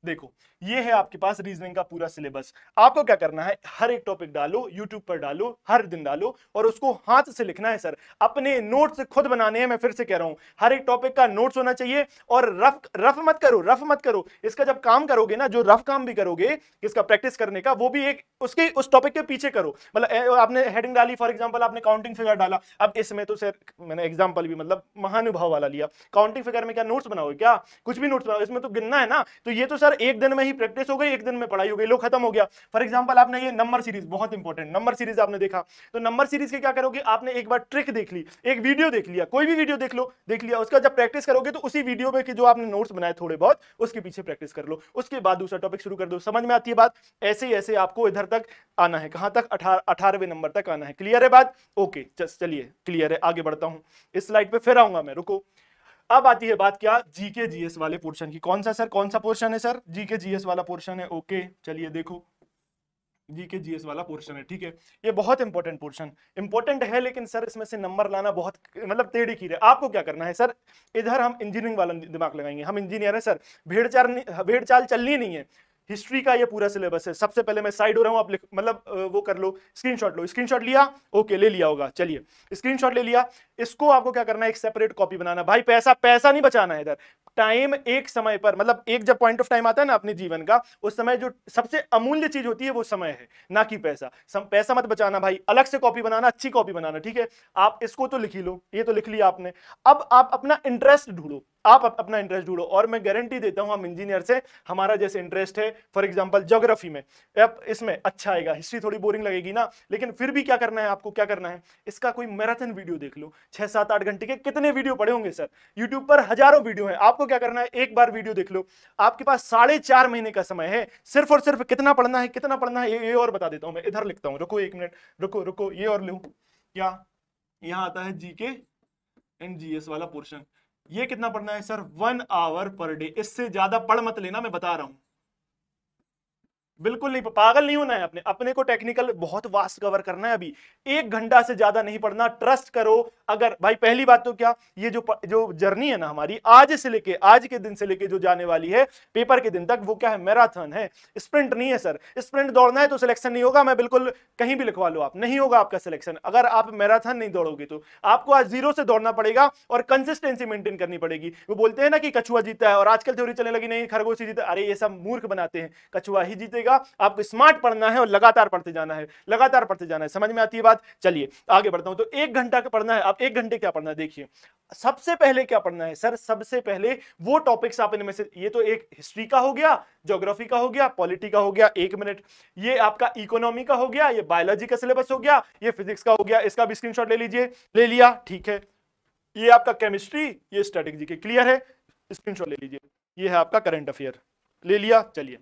देखो ये है आपके पास रीजनिंग का पूरा सिलेबस आपको क्या करना है हर एक टॉपिक डालो यूट्यूब पर डालो हर दिन डालो और उसको हाथ से लिखना है सर अपने नोट्स खुद बनाने हैं मैं फिर से कह रहा हूं हर एक टॉपिक का नोट्स होना चाहिए और रफ रफ मत करो रफ मत करो इसका जब काम करोगे ना जो रफ काम भी करोगे इसका प्रैक्टिस करने का वो भी एक उसके उस टॉपिक के पीछे करो मतलब आपने हेडिंग डाली फॉर एग्जाम्पल आपने काउंटिंग फिगर डाला अब इसमें तो सर मैंने एग्जाम्पल भी मतलब महानुभाव वाला लिया काउंटिंग फिगर में क्या नोट्स बनाओगे क्या कुछ भी नोट्स बनाओ इसमें तो गिनना है ना तो ये तो सर एक दिन में ही प्रैक्टिस हो गई एक दिन में पढ़ाई हो गई लो खत्म हो गया फॉर एग्जाम्पल आपने ये नंबर सीरीज बहुत इंपॉर्टेंट नंबर सीरीज आपने देखा तो नंबर सीरीज के क्या करोगे आपने एक बार ट्रिक देख ली एक वीडियो देख लिया कोई भी वीडियो देख लो देख लिया उसका जब प्रैक्टिस करोगे तो उसी वीडियो में जो आपने नोट्स बनाए थोड़े बहुत उसके पीछे प्रैक्टिस कर लो उसके बाद दूसरा टॉपिक शुरू कर दो समझ में आती है बात ऐसे ऐसे आपको इधर तक आना है कहां तक अठारहवें नंबर तक आना है क्लियर है बात ओके चलिए क्लियर है आगे बढ़ता हूं इस स्लाइड पर फिर आऊंगा मैं रुको अब आती है बात क्या जीके जीएस वाले पोर्शन की कौन सा सर कौन सा पोर्शन है सर जीके जीएस वाला पोर्शन है ओके चलिए देखो जीके जीएस वाला पोर्शन है ठीक है ये बहुत इंपॉर्टेंट पोर्शन इंपॉर्टेंट है लेकिन सर इसमें से नंबर लाना बहुत मतलब टेढ़ी खीर है आपको क्या करना है सर इधर हम इंजीनियरिंग वाला दिमाग लगाएंगे हम इंजीनियर है सर भेड़ चाल भेड़ चाल चलनी नहीं है हिस्ट्री का ये पूरा सिलेबस है सबसे पहले मैं साइड हो रहा हूं आप मतलब वो कर लो स्क्रीनशॉट लो स्क्रीनशॉट लिया ओके ले लिया होगा चलिए स्क्रीनशॉट ले लिया इसको आपको क्या करना है एक सेपरेट कॉपी बनाना भाई पैसा पैसा नहीं बचाना है इधर टाइम एक समय पर मतलब एक जब पॉइंट ऑफ टाइम आता है ना अपने जीवन का उस समय जो सबसे अमूल्य चीज होती है वो समय है ना कि पैसा सम, पैसा मत बचाना भाई अलग से कॉपी बनाना अच्छी कॉपी बनाना ठीक है आप इसको तो लिख ही लो ये तो लिख लिया आपने अब आप अपना इंटरेस्ट ढूंढो आप अपना इंटरेस्ट ढूंढो और मैं गारंटी देता हूं हम इंजीनियर से हमारा जैसे इंटरेस्ट है फॉर एग्जांपल ज्योग्राफी में इसमें अच्छा आएगा हिस्ट्री थोड़ी बोरिंग लगेगी ना लेकिन फिर भी क्या करना है आपको क्या करना है इसका कोई मैराथन वीडियो देख लो छह सात आठ घंटे के कितने वीडियो पड़े होंगे सर यूट्यूब पर हजारों वीडियो है आपको क्या करना है एक बार वीडियो देख लो आपके पास साढ़े चार महीने का समय है सिर्फ और सिर्फ कितना पढ़ना है कितना पढ़ना है ये, और बता देता हूँ मैं इधर लिखता हूँ रुको एक मिनट रुको रुको ये और लू क्या यहाँ आता है जीके एंड वाला पोर्शन ये कितना पढ़ना है sir one hour per day इससे ज्यादा पढ़ मत लेना मैं बता रहा हूं बिल्कुल नहीं पागल नहीं होना है अपने अपने को टेक्निकल बहुत वास्ट कवर करना है अभी एक घंटा से ज्यादा नहीं पढ़ना ट्रस्ट करो अगर भाई पहली बात तो क्या ये जो जो जर्नी है ना हमारी आज से लेके आज के दिन से लेके जो जाने वाली है पेपर के दिन तक वो क्या है मैराथन है स्प्रिंट नहीं है सर स्प्रिंट दौड़ना है तो सिलेक्शन नहीं होगा मैं बिल्कुल कहीं भी लिखवा लो आप नहीं होगा आपका सिलेक्शन अगर आप मैराथन नहीं दौड़ोगे तो आपको आज जीरो से दौड़ना पड़ेगा और कंसिस्टेंसी मेंटेन करनी पड़ेगी वो बोलते हैं ना कि कछुआ जीता है और आजकल थ्योरी चलने लगी नहीं खरगोशी जीता अरे ये सब मूर्ख बनाते हैं कछुआ ही जीतेगा होगा आपको स्मार्ट पढ़ना है और लगातार पढ़ते जाना है लगातार पढ़ते जाना है समझ में आती है बात चलिए आगे बढ़ता हूँ तो एक घंटा का पढ़ना है आप एक घंटे क्या पढ़ना है देखिए सबसे पहले क्या पढ़ना है सर सबसे पहले वो टॉपिक्स आप इनमें से ये तो एक हिस्ट्री का हो गया ज्योग्राफी का हो गया पॉलिटी का हो गया एक मिनट ये आपका इकोनॉमी का हो गया ये बायोलॉजी का सिलेबस हो गया ये फिजिक्स का हो गया इसका भी स्क्रीनशॉट ले लीजिए ले लिया ठीक है ये आपका केमिस्ट्री ये स्ट्रेटेजी के क्लियर है स्क्रीनशॉट ले लीजिए ये है आपका करंट अफेयर ले लिया चलिए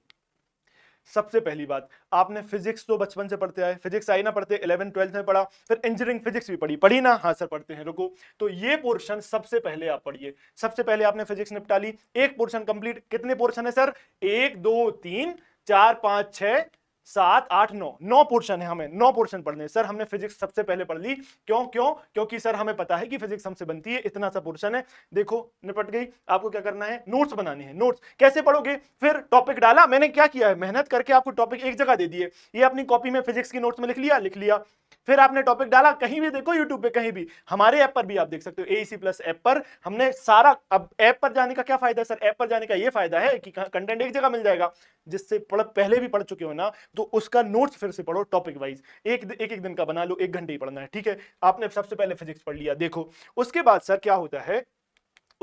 सबसे पहली बात आपने फिजिक्स तो बचपन से पढ़ते आए फिजिक्स आई ना पढ़ते इलेवन ट्वेल्थ में पढ़ा फिर इंजीनियरिंग फिजिक्स भी पढ़ी पढ़ी ना हाँ सर पढ़ते हैं रुको तो ये पोर्शन सबसे पहले आप पढ़िए सबसे पहले आपने फिजिक्स निपटा ली एक पोर्शन कंप्लीट कितने पोर्शन है सर एक दो तीन चार पांच छह सात आठ नौ नौ पोर्शन है हमें नौ पोर्शन पढ़ने सर हमने फिजिक्स सबसे पहले पढ़ ली क्यों क्यों क्योंकि सर हमें पता है कि फिजिक्स हमसे बनती है इतना सा पोर्शन है देखो निपट गई आपको क्या करना है नोट्स बनाने हैं नोट्स कैसे पढ़ोगे फिर टॉपिक डाला मैंने क्या किया है मेहनत करके आपको टॉपिक एक जगह दे दिए ये अपनी कॉपी में फिजिक्स की नोट्स में लिख लिया लिख लिया फिर आपने टॉपिक डाला कहीं भी देखो यूट्यूब पे कहीं भी हमारे ऐप पर भी आप देख सकते हो एसी प्लस ऐप पर हमने सारा अब ऐप पर जाने का क्या फायदा है सर ऐप पर जाने का ये फायदा है कि कंटेंट एक जगह मिल जाएगा जिससे पढ़ पहले भी पढ़ चुके हो ना तो उसका नोट्स फिर से पढ़ो टॉपिक वाइज एक एक एक दिन का बना लो एक घंटे ही पढ़ना है ठीक है आपने सबसे पहले फिजिक्स पढ़ लिया देखो उसके बाद सर क्या होता है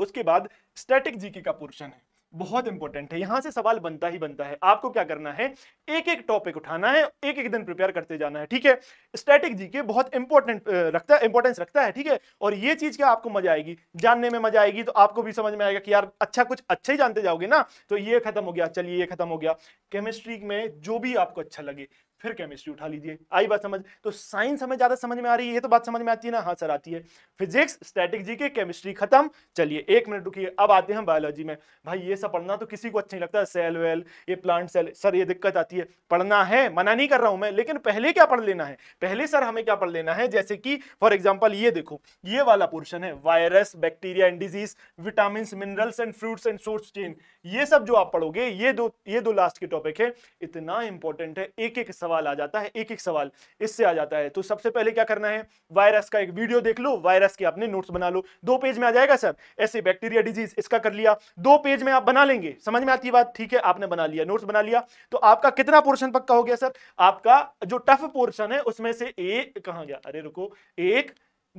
उसके बाद स्टैटिक जीके का पोर्शन है बहुत इंपॉर्टेंट है यहां से सवाल बनता ही बनता है आपको क्या करना है एक एक टॉपिक उठाना है एक एक दिन प्रिपेयर करते जाना है ठीक है स्टैटिक जीके के बहुत इंपॉर्टेंट रखता है इंपॉर्टेंस रखता है ठीक है और ये चीज क्या आपको मजा आएगी जानने में मजा आएगी तो आपको भी समझ में आएगा कि यार अच्छा कुछ अच्छा ही जानते जाओगे ना तो ये खत्म हो गया चलिए ये खत्म हो गया केमिस्ट्री में जो भी आपको अच्छा लगे फिर केमिस्ट्री उठा लीजिए आई बात समझ तो साइंस हमें ज्यादा समझ में आ रही है ये तो बात समझ में आती है ना हाँ सर आती है फिजिक्स स्टैटिक जी के केमिस्ट्री खत्म चलिए एक मिनट रुकिए अब आते हैं बायोलॉजी में भाई ये सब पढ़ना तो किसी को अच्छा नहीं लगता सेल वेल ये प्लांट सेल सर ये दिक्कत आती है पढ़ना है मना नहीं कर रहा हूं मैं लेकिन पहले क्या पढ़ लेना है पहले सर हमें क्या पढ़ लेना है जैसे कि फॉर एग्जाम्पल ये देखो ये वाला पोर्शन है virus bacteria and disease vitamin minerals and fruits and source chain ये सब जो आप पढ़ोगे ये दो ये दो लास्ट के टॉपिक है इतना इंपॉर्टेंट है एक एक सवाल आ जाता है एक एक सवाल इससे आ जाता है तो सबसे पहले क्या करना है वायरस का एक वीडियो देख लो वायरस के आपने नोट्स बना लो दो पेज में आ जाएगा सर ऐसे बैक्टीरिया डिजीज इसका कर लिया दो पेज में आप बना लेंगे समझ में आती है बात ठीक है आपने बना लिया नोट्स बना लिया तो आपका कितना पोर्शन पक्का हो गया सर आपका जो टफ पोर्शन है उसमें से एक कहा गया अरे रुको एक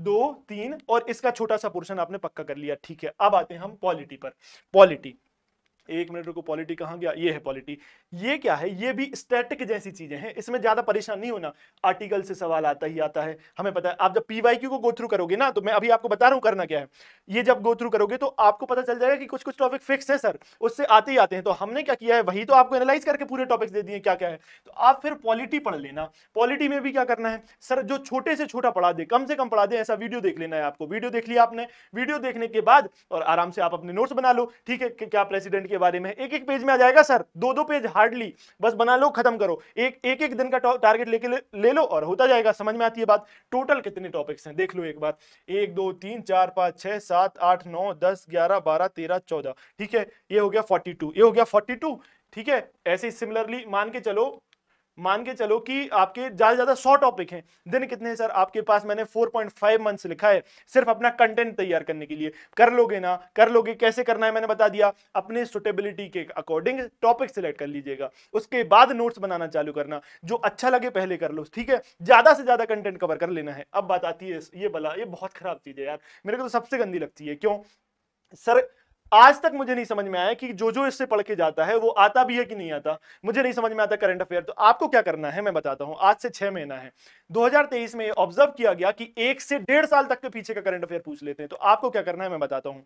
दो तीन और इसका छोटा सा पोर्शन आपने पक्का कर लिया ठीक है अब आते हैं हम पॉलिटी पर पॉलिटी एक मिनट रुको पॉलिटी कहाँ गया ये है पॉलिटी ये क्या है ये भी स्टैटिक जैसी चीजें हैं इसमें ज्यादा परेशान नहीं होना आर्टिकल से सवाल आता ही आता है हमें पता है आप जब पीवाईक्यू को गो थ्रू करोगे ना तो मैं अभी आपको बता रहा हूँ करना क्या है ये जब गो थ्रू करोगे तो आपको पता चल जाएगा कि कुछ कुछ टॉपिक फिक्स है सर उससे आते ही आते हैं तो हमने क्या किया है वही तो आपको एनालाइज करके पूरे टॉपिक्स दे दिए क्या क्या है तो आप फिर पॉलिटी पढ़ लेना पॉलिटी में भी क्या करना है सर जो छोटे से छोटा पढ़ा दे कम से कम पढ़ा दे ऐसा वीडियो देख लेना है आपको वीडियो देख लिया आपने वीडियो देखने के बाद और आराम से आप अपने नोट्स बना लो ठीक है क्या प्रेसिडेंट के बारे में एक एक पेज में आ जाएगा सर दो दो पेज हार्डली बस बना लो खत्म करो एक एक एक दिन का टारगेट लेके ले, ले लो और होता जाएगा समझ में आती है बात टोटल कितने टॉपिक्स हैं देख लो एक बार एक दो तीन चार पाँच छः सात आठ नौ दस ग्यारह बारह तेरह चौदह ठीक है ये हो गया फोर्टी ये हो गया फोर्टी ठीक है ऐसे सिमिलरली मान के चलो मान के चलो कि आपके ज्यादा ज्यादा सौ टॉपिक हैं दिन कितने है सर आपके पास मैंने 4.5 मंथ्स लिखा है सिर्फ अपना कंटेंट तैयार करने के लिए कर लोगे ना कर लोगे कैसे करना है मैंने बता दिया अपने सुटेबिलिटी के अकॉर्डिंग टॉपिक सिलेक्ट कर लीजिएगा उसके बाद नोट्स बनाना चालू करना जो अच्छा लगे पहले कर लो ठीक है ज्यादा से ज्यादा कंटेंट कवर कर लेना है अब बात आती है ये बला ये बहुत खराब चीज है यार मेरे को तो सबसे गंदी लगती है क्यों सर आज तक मुझे नहीं समझ में आया कि जो जो इससे पढ़ के जाता है वो आता भी है कि नहीं आता मुझे नहीं समझ में आता करंट अफेयर तो आपको क्या करना है मैं बताता हूं आज से छह महीना है 2023 में ऑब्जर्व किया गया कि एक से डेढ़ साल तक के पीछे का करंट अफेयर पूछ लेते हैं तो आपको क्या करना है मैं बताता हूं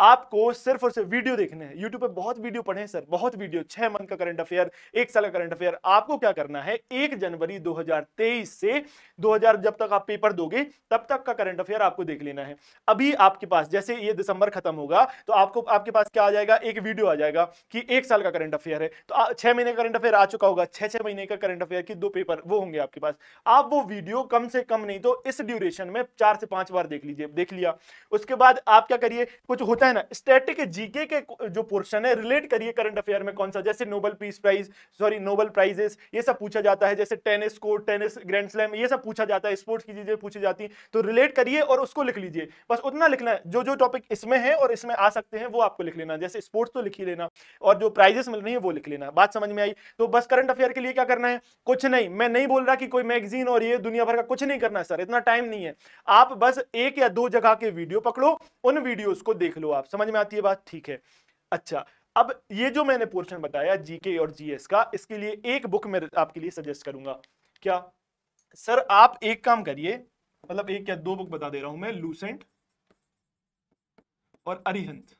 आपको सिर्फ और सिर्फ वीडियो देखने हैं यूट्यूब पर बहुत वीडियो पढ़े सर बहुत वीडियो छह मंथ का करंट अफेयर एक साल का करंट अफेयर आपको क्या करना है एक जनवरी 2023 से 2000 जब तक आप पेपर दोगे तब तक का करंट अफेयर आपको देख लेना है अभी आपके पास जैसे ये दिसंबर खत्म होगा तो आपको आपके पास क्या आ जाएगा एक वीडियो आ जाएगा कि एक साल का करंट अफेयर है तो छह महीने का करंट अफेयर आ चुका होगा छह छह महीने का करंट अफेयर की दो पेपर वो होंगे आपके पास आप वो वीडियो कम से कम नहीं तो इस ड्यूरेशन में चार से पांच बार देख लीजिए देख लिया उसके बाद आप क्या करिए कुछ होता है है ना स्टैटिक जीके के जो पोर्शन है रिलेट करिए करंट अफेयर में कौन सा जैसे Nobel peace prize sorry Nobel prizes ये सब पूछा जाता है जैसे tennis court tennis grand slam ये सब पूछा जाता है स्पोर्ट्स की चीजें पूछी जाती है तो रिलेट करिए और उसको लिख लीजिए बस उतना लिखना है जो जो टॉपिक इसमें है और इसमें आ सकते हैं वो आपको लिख लेना जैसे स्पोर्ट्स तो लिख ही लेना और जो प्राइजेस मिल रही है वो लिख लेना बात समझ में आई तो बस करंट अफेयर के लिए क्या करना है कुछ नहीं मैं नहीं बोल रहा कि कोई मैगजीन और ये दुनिया भर का कुछ नहीं करना सर इतना टाइम नहीं है आप बस एक या दो जगह के वीडियो पकड़ो उन वीडियोस को देख लो आप समझ में आती है बात ठीक है अच्छा अब ये जो मैंने पोर्शन बताया जीके और जीएस का इसके लिए एक बुक मैं आपके लिए सजेस्ट करूंगा क्या सर आप एक काम करिए मतलब एक या दो बुक बता दे रहा हूं मैं लूसेंट और अरिहंत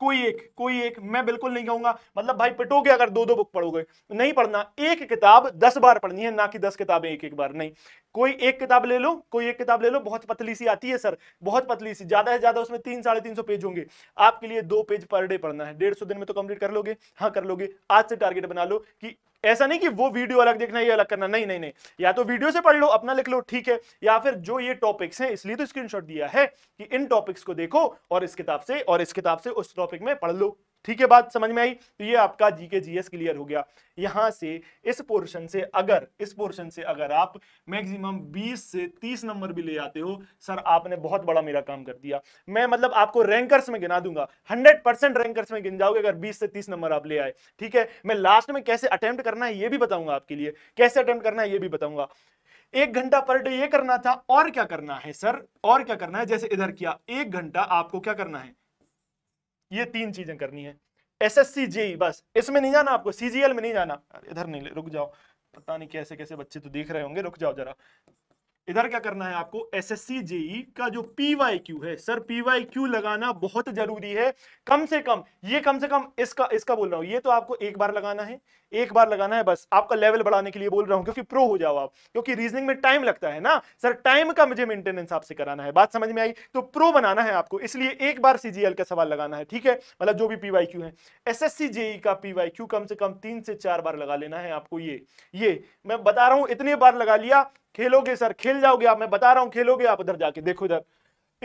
कोई एक कोई एक मैं बिल्कुल नहीं कहूंगा मतलब भाई पिटोगे अगर दो दो बुक पढ़ोगे नहीं पढ़ना एक किताब दस बार पढ़नी है ना कि दस किताबें एक एक बार नहीं कोई एक किताब ले लो कोई एक किताब ले लो बहुत पतली सी आती है सर बहुत पतली सी ज्यादा से ज्यादा उसमें तीन साढ़े तीन सौ पेज होंगे आपके लिए दो पेज पर डे पढ़ना है डेढ़ सौ दिन में तो कंप्लीट कर लोगे हाँ कर लोगे आज से टारगेट बना लो कि ऐसा नहीं कि वो वीडियो अलग देखना ये अलग करना नहीं नहीं नहीं या तो वीडियो से पढ़ लो अपना लिख लो ठीक है या फिर जो ये टॉपिक्स हैं इसलिए तो स्क्रीनशॉट दिया है कि इन टॉपिक्स को देखो और इस किताब से और इस किताब से उस टॉपिक में पढ़ लो ठीक है बात समझ में आई तो ये आपका जीके जीएस क्लियर हो गया यहां से इस पोर्शन से अगर इस पोर्शन से अगर आप मैक्सिमम 20 से 30 नंबर भी ले आते हो सर आपने बहुत बड़ा मेरा काम कर दिया मैं मतलब आपको रैंकर्स में गिना दूंगा 100 परसेंट रैंकर्स में गिन जाओगे अगर 20 से 30 नंबर आप ले आए ठीक है मैं लास्ट में कैसे अटेम्प्ट करना है ये भी बताऊंगा आपके लिए कैसे अटेम्प्ट करना है ये भी बताऊंगा एक घंटा पर डे ये करना था और क्या करना है सर और क्या करना है जैसे इधर किया एक घंटा आपको क्या करना है ये तीन चीजें करनी है एस एस सी जे बस इसमें नहीं जाना आपको सीजीएल में नहीं जाना इधर नहीं रुक जाओ पता नहीं कैसे कैसे बच्चे तो देख रहे होंगे रुक जाओ जरा इधर क्या करना है आपको एस एस सी जेई का जो पीवाई क्यू है सर पीवाई क्यू लगाना बहुत जरूरी है कम से कम ये कम से कम इसका इसका बोल रहा हूं ये तो आपको एक बार लगाना है एक बार लगाना है बस आपका लेवल बढ़ाने के लिए बोल रहा हूं क्योंकि प्रो हो जाओ आप क्योंकि रीजनिंग में टाइम लगता है ना सर टाइम का मुझे मेंटेनेंस आपसे कराना है बात समझ में आई तो प्रो बनाना है आपको इसलिए एक बार सीजीएल का सवाल लगाना है ठीक है मतलब जो भी पीवाई क्यू है एस एस सी जेई का पीवाई क्यू कम से कम तीन से चार बार लगा लेना है आपको ये ये मैं बता रहा हूं इतने बार लगा लिया खेलोगे सर खेल जाओगे आप मैं बता रहा हूँ खेलोगे आप उधर जाके देखो इधर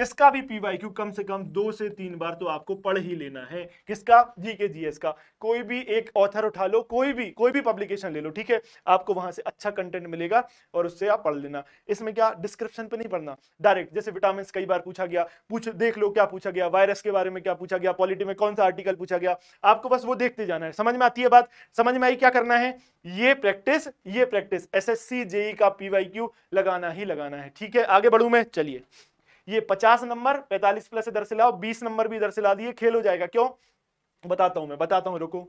इसका भी पी क्यू कम से कम दो से तीन बार तो आपको पढ़ ही लेना है किसका जी के जी एस का कोई भी एक ऑथर उठा लो कोई भी कोई भी पब्लिकेशन ले लो ठीक है आपको वहां से अच्छा कंटेंट मिलेगा और उससे आप पढ़ लेना इसमें क्या डिस्क्रिप्शन पे नहीं पढ़ना डायरेक्ट जैसे विटामिन कई बार पूछा गया पूछ देख लो क्या पूछा गया वायरस के बारे में क्या पूछा गया पॉलिटी में कौन सा आर्टिकल पूछा गया आपको बस वो देखते जाना है समझ में आती है बात समझ में आई क्या करना है ये प्रैक्टिस ये practice S S C JE का पीवाई क्यू लगाना ही लगाना है ठीक है आगे बढ़ू मैं चलिए ये पचास नंबर पैंतालीस प्लस इधर से लाओ बीस नंबर भी इधर से ला दिए खेल हो जाएगा क्यों बताता हूं मैं बताता हूं रुको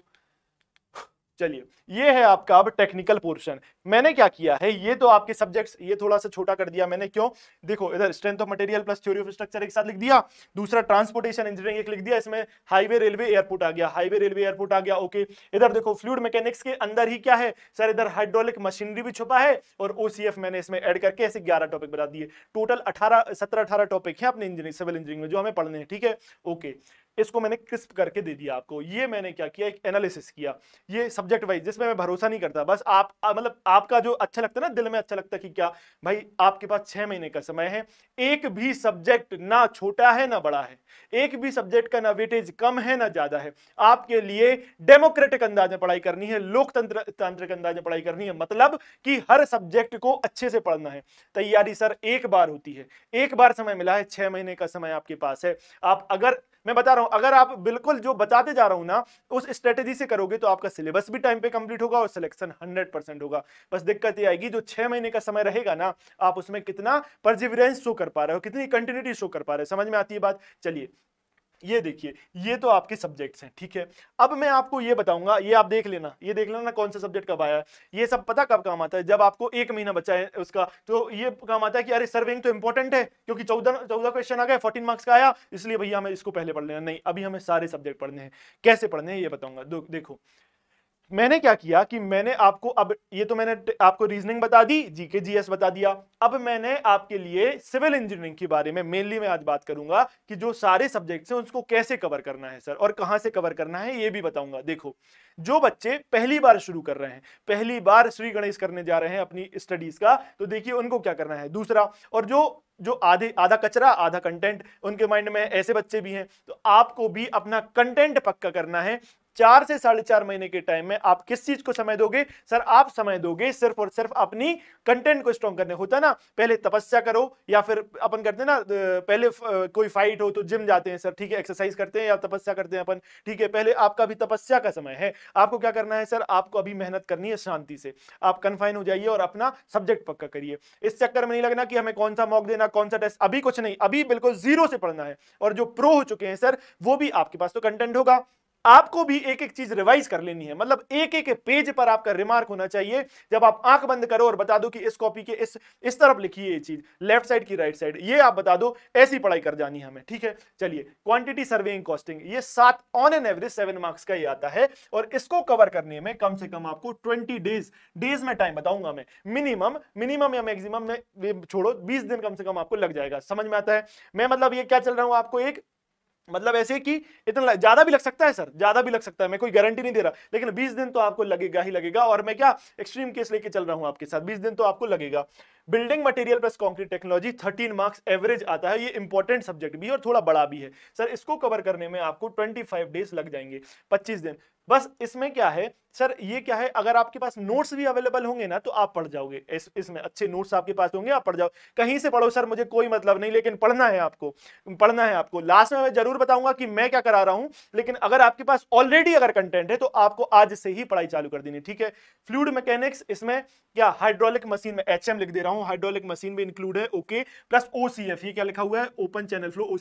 चलिए ये है आपका अब टेक्निकल पोर्शन मैंने क्या किया है ये तो आपके सब्जेक्ट्स ये थोड़ा सा छोटा कर दिया मैंने क्यों देखो इधर strength of material plus theory of structure एक साथ लिख दिया दूसरा ट्रांसपोर्टेशन इंजीनियरिंग एक लिख दिया इसमें हाईवे रेलवे एयरपोर्ट आ गया हाईवे रेलवे एयरपोर्ट आ गया ओके इधर देखो फ्लूड मैकेनिक्स के अंदर ही क्या है सर इधर हाइड्रोलिक मशीनरी भी छुपा है और ओसीएफ मैंने इसमें एड करके ऐसे ग्यारह टॉपिक बता दिए टोटल अठारह सत्रह अठारह टॉपिक है अपने इंजीनियरिंग सिविल इंजीनियरिंग में जो हमें पढ़ने हैं ठीक है ओके इसको मैंने क्रिस्प करके दे दिया आपको ये मैंने क्या किया एक एनालिसिस किया ये सब्जेक्ट वाइज जिसमें मैं भरोसा नहीं करता बस आप मतलब आपका जो अच्छा लगता है ना दिल में अच्छा लगता है कि क्या भाई आपके पास छह महीने का समय है एक भी सब्जेक्ट ना छोटा है ना बड़ा है एक भी सब्जेक्ट का ना वेटेज कम है ना ज्यादा है आपके लिए डेमोक्रेटिक अंदाज में पढ़ाई करनी है लोकतंत्र तांत्रिक अंदाज में पढ़ाई करनी है मतलब कि हर सब्जेक्ट को अच्छे से पढ़ना है तैयारी सर एक बार होती है एक बार समय मिला है छह महीने का समय आपके पास है आप अगर मैं बता रहा हूं अगर आप बिल्कुल जो बताते जा रहा हूं ना उस स्ट्रेटेजी से करोगे तो आपका सिलेबस भी टाइम पे कंप्लीट होगा और सिलेक्शन हंड्रेड परसेंट होगा बस दिक्कत ये आएगी जो छह महीने का समय रहेगा ना आप उसमें कितना परजिवरेंस शो कर पा रहे हो कितनी कंटिन्यूटी शो कर पा रहे हो समझ में आती है बात चलिए ये देखिए ये तो आपके सब्जेक्ट्स हैं ठीक है अब मैं आपको ये बताऊंगा ये आप देख लेना ये देख लेना कौन सा सब्जेक्ट कब आया ये सब पता कब काम आता है जब आपको एक महीना बचा है उसका तो ये काम आता है कि अरे सर्विंग तो इंपॉर्टेंट है क्योंकि चौदह चौदह क्वेश्चन आ गए फोर्टीन मार्क्स का आया इसलिए भैया हमें इसको पहले पढ़ लेना नहीं अभी हमें सारे सब्जेक्ट पढ़ने हैं कैसे पढ़ने हैं ये बताऊंगा देखो मैंने क्या किया कि मैंने आपको अब ये तो मैंने आपको रीजनिंग बता दी जीके जीएस बता दिया अब मैंने आपके लिए सिविल इंजीनियरिंग के बारे में मेनली मैं आज बात करूंगा कि जो सारे सब्जेक्ट्स हैं उसको कैसे कवर करना है सर और कहां से कवर करना है ये भी बताऊंगा देखो जो बच्चे पहली बार शुरू कर रहे हैं पहली बार श्री गणेश करने जा रहे हैं अपनी स्टडीज का तो देखिए उनको क्या करना है दूसरा और जो जो आधे आधा कचरा आधा कंटेंट उनके माइंड में ऐसे बच्चे भी हैं तो आपको भी अपना कंटेंट पक्का करना है चार से साढ़े चार महीने के टाइम में आप किस चीज को समय दोगे सर आप समय दोगे सिर्फ और सिर्फ अपनी कंटेंट को स्ट्रॉन्ग करने होता ना पहले तपस्या करो या फिर अपन करते हैं ना पहले कोई फाइट हो तो जिम जाते हैं सर ठीक है एक्सरसाइज करते हैं या तपस्या करते हैं अपन ठीक है पहले आपका भी तपस्या का समय है आपको क्या करना है सर आपको अभी मेहनत करनी है शांति से आप कन्फाइन हो जाइए और अपना सब्जेक्ट पक्का करिए इस चक्कर में नहीं लगना कि हमें कौन सा मॉक देना कौन सा टेस्ट अभी कुछ नहीं अभी बिल्कुल जीरो से पढ़ना है और जो प्रो हो चुके हैं सर वो भी आपके पास तो कंटेंट होगा आपको भी एक एक चीज रिवाइज कर लेनी है मतलब एक एक पेज पर आपका रिमार्क होना चाहिए जब आप आंख बंद करो और बता दो कि इस कॉपी के इस इस तरफ लिखिए ये चीज लेफ्ट साइड की राइट साइड ये आप बता दो ऐसी पढ़ाई कर जानी है हमें ठीक है चलिए क्वांटिटी सर्वेइंग कॉस्टिंग ये सात on an average seven marks का ही आता है और इसको कवर करने में कम से कम आपको ट्वेंटी डेज डेज में टाइम बताऊंगा मैं मिनिमम मिनिमम या मैक्सिमम में छोड़ो बीस दिन कम से कम आपको लग जाएगा समझ में आता है मैं मतलब ये क्या चल रहा हूं आपको एक मतलब ऐसे कि इतना ज्यादा भी लग सकता है सर ज्यादा भी लग सकता है मैं कोई गारंटी नहीं दे रहा लेकिन 20 दिन तो आपको लगेगा ही लगेगा और मैं क्या एक्सट्रीम केस लेके चल रहा हूं आपके साथ 20 दिन तो आपको लगेगा building material plus concrete technology 13 marks average आता है ये इंपॉर्टेंट सब्जेक्ट भी और थोड़ा बड़ा भी है सर इसको कवर करने में आपको ट्वेंटी डेज लग जाएंगे पच्चीस दिन बस इसमें क्या है सर ये क्या है अगर आपके पास नोट्स भी अवेलेबल होंगे ना तो आप पढ़ जाओगे इस इसमें अच्छे नोट्स आपके पास होंगे आप पढ़ जाओ कहीं से पढ़ो सर मुझे कोई मतलब नहीं लेकिन पढ़ना है आपको पढ़ना है आपको लास्ट में मैं जरूर बताऊंगा कि मैं क्या करा रहा हूं लेकिन अगर आपके पास ऑलरेडी अगर कंटेंट है तो आपको आज से ही पढ़ाई चालू कर देनी ठीक है फ्लूड मैकेनिक्स इसमें क्या हाइड्रोलिक मशीन में एच लिख दे रहा हूँ हाइड्रोलिक मशीन भी इंक्लूड है ओके प्लस ओ ये क्या लिखा हुआ है ओपन चैनल फ्लो ओ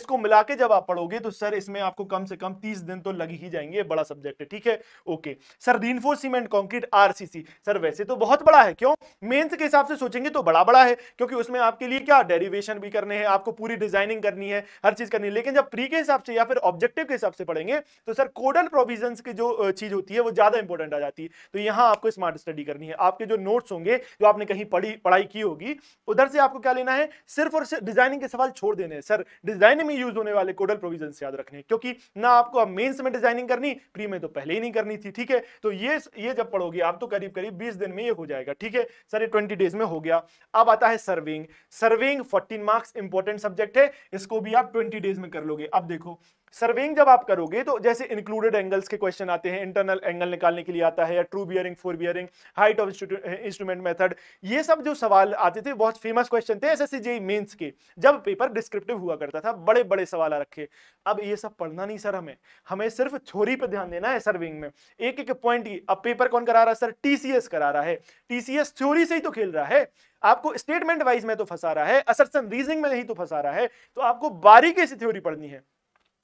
इसको मिला के जब आप पढ़ोगे तो सर इसमें आपको कम से कम तीस दिन तो लग ही जाएंगे बड़ा सब सब्जेक्ट है ठीक है okay sir reinforced cement concrete RCC sir वैसे तो बहुत बड़ा है क्यों मेन्स के हिसाब से सोचेंगे तो बड़ा बड़ा है क्योंकि उसमें आपके लिए क्या डेरिवेशन भी करने हैं आपको पूरी डिजाइनिंग करनी है हर चीज करनी है लेकिन जब प्री के हिसाब से या फिर ऑब्जेक्टिव के हिसाब से पढ़ेंगे तो सर कोडल प्रोविजन की जो चीज होती है वो ज्यादा इंपॉर्टेंट आ जाती है तो यहाँ आपको स्मार्ट स्टडी करनी है आपके जो नोट्स होंगे जो आपने कहीं पढ़ी पढ़ाई की होगी उधर से आपको क्या लेना है सिर्फ और सिर्फ डिजाइनिंग के सवाल छोड़ देने सर डिजाइन में यूज होने वाले कोडल प्रोविजन याद रखने क्योंकि ना आपको अब मेन्स में डिजाइनिंग करनी प्री में तो पहले ही नहीं करनी थी ठीक है तो ये ये जब पढ़ोगे आप तो करीब करीब बीस दिन में ये हो जाएगा ठीक है सर ये ट्वेंटी डेज में हो गया अब आता है surveying surveying fourteen marks important subject है इसको भी आप ट्वेंटी डेज में कर लोगे अब देखो सर्वेइंग जब आप करोगे तो जैसे इंक्लूडेड एंगल्स के क्वेश्चन आते हैं इंटरनल एंगल निकालने के लिए आता है या true bearing fore bearing height of instrument method ये सब जो सवाल आते थे बहुत फेमस क्वेश्चन थे एसएससी जेई मेंस के जब पेपर डिस्क्रिप्टिव हुआ करता था बड़े बड़े सवाल आ रखे अब ये सब पढ़ना नहीं सर हमें हमें सिर्फ छोरी पर ध्यान देना है सर्विंग में एक एक पॉइंट अब पेपर कौन करा रहा है सर टीसीएस करा रहा है टीसीएस थ्योरी से ही तो खेल रहा है आपको स्टेटमेंट वाइज में तो फंसा रहा है असर रीजनिंग में नहीं तो फंसा रहा है तो आपको बारीकी से थ्योरी पढ़नी है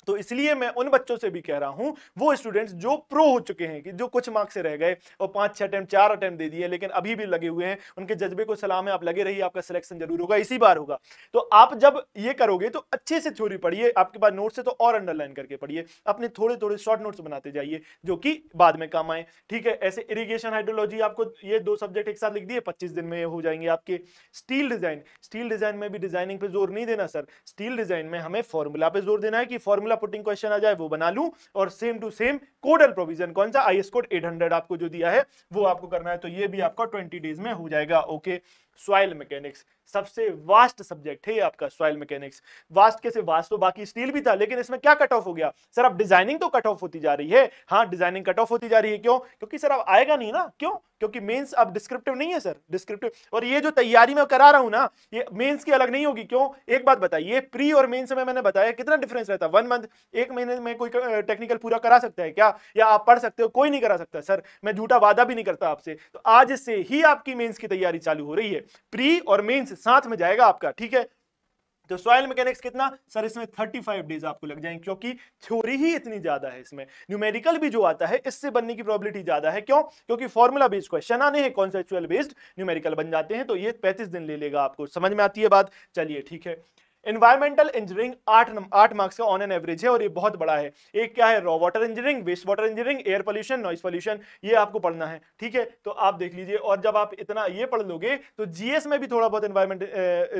तो इसलिए मैं उन बच्चों से भी कह रहा हूं वो स्टूडेंट्स जो प्रो हो चुके हैं कि जो कुछ मार्क्स से रह गए और पांच छह अटैम्प चार अटैम्प दे दिए लेकिन अभी भी लगे हुए हैं उनके जज्बे को सलाम है आप लगे रहिए आपका सिलेक्शन जरूर होगा इसी बार होगा तो आप जब ये करोगे तो अच्छे से थ्योरी पढ़िए आपके पास नोट्स है तो और अंडरलाइन करके पढ़िए अपने थोड़े थोड़े शॉर्ट नोट्स बनाते जाइए जो कि बाद में काम आए ठीक है ऐसे इरीगेशन हाइड्रोलॉजी आपको ये दो सब्जेक्ट एक साथ लिख दिए पच्चीस दिन में हो जाएंगे आपके स्टील डिजाइन स्टील डिजाइन में भी डिजाइनिंग पे जोर नहीं देना सर स्टील डिजाइन में हमें फॉर्मूला पे जोर देना है कि फॉर्मूला वाला पुटिंग क्वेश्चन आ जाए वो बना लूं और same to same codal provision कौन सा आई एस कोड एट आपको जो दिया है वो आपको करना है तो ये भी आपका ट्वेंटी डेज में हो जाएगा ओके okay. सॉइल मैकेनिक्स सबसे वास्ट सब्जेक्ट है आपका सॉइल मैकेनिक्स वास्ट कैसे वास्ट तो बाकी स्टील भी था लेकिन इसमें क्या कट ऑफ हो गया सर अब डिजाइनिंग तो कट ऑफ होती जा रही है हाँ डिजाइनिंग कट ऑफ होती जा रही है क्यों क्योंकि सर अब आएगा नहीं ना क्यों क्योंकि मेंस अब डिस्क्रिप्टिव नहीं है सर डिस्क्रिप्टिव और ये जो तैयारी में करा रहा हूं ना ये मेन्स की अलग नहीं होगी क्यों एक बात बताइए प्री और मेन्स में मैंने बताया कितना डिफरेंस रहता है वन मंथ एक महीने में कोई टेक्निकल पूरा करा सकता है क्या या आप पढ़ सकते हो कोई नहीं करा सकता सर मैं झूठा वादा भी नहीं करता आपसे तो आज से ही आपकी मेन्स की तैयारी चालू हो रही है प्री और मेन्स साथ में जाएगा आपका ठीक है तो सॉइल मैकेनिक्स कितना सर इसमें 35 डेज आपको लग जाएंगे क्योंकि थ्योरी ही इतनी ज्यादा है इसमें न्यूमेरिकल भी जो आता है इससे बनने की प्रोबेबिलिटी ज्यादा है क्यों क्योंकि फॉर्मुला बेस्ड क्वेश्चन आने हैं कॉन्सेप्चुअल बेस्ड न्यूमेरिकल बन जाते हैं तो ये 35 दिन ले लेगा आपको समझ में आती है बात चलिए ठीक है इन्वायरमेंटल इंजीनियरिंग आठ आठ मार्क्स का ऑन एन एवरेज है और ये बहुत बड़ा है एक क्या है raw water engineering waste water engineering air pollution noise pollution ये आपको पढ़ना है ठीक है तो आप देख लीजिए और जब आप इतना ये पढ़ लोगे तो जीएस में भी थोड़ा बहुत इन्वायरमेंट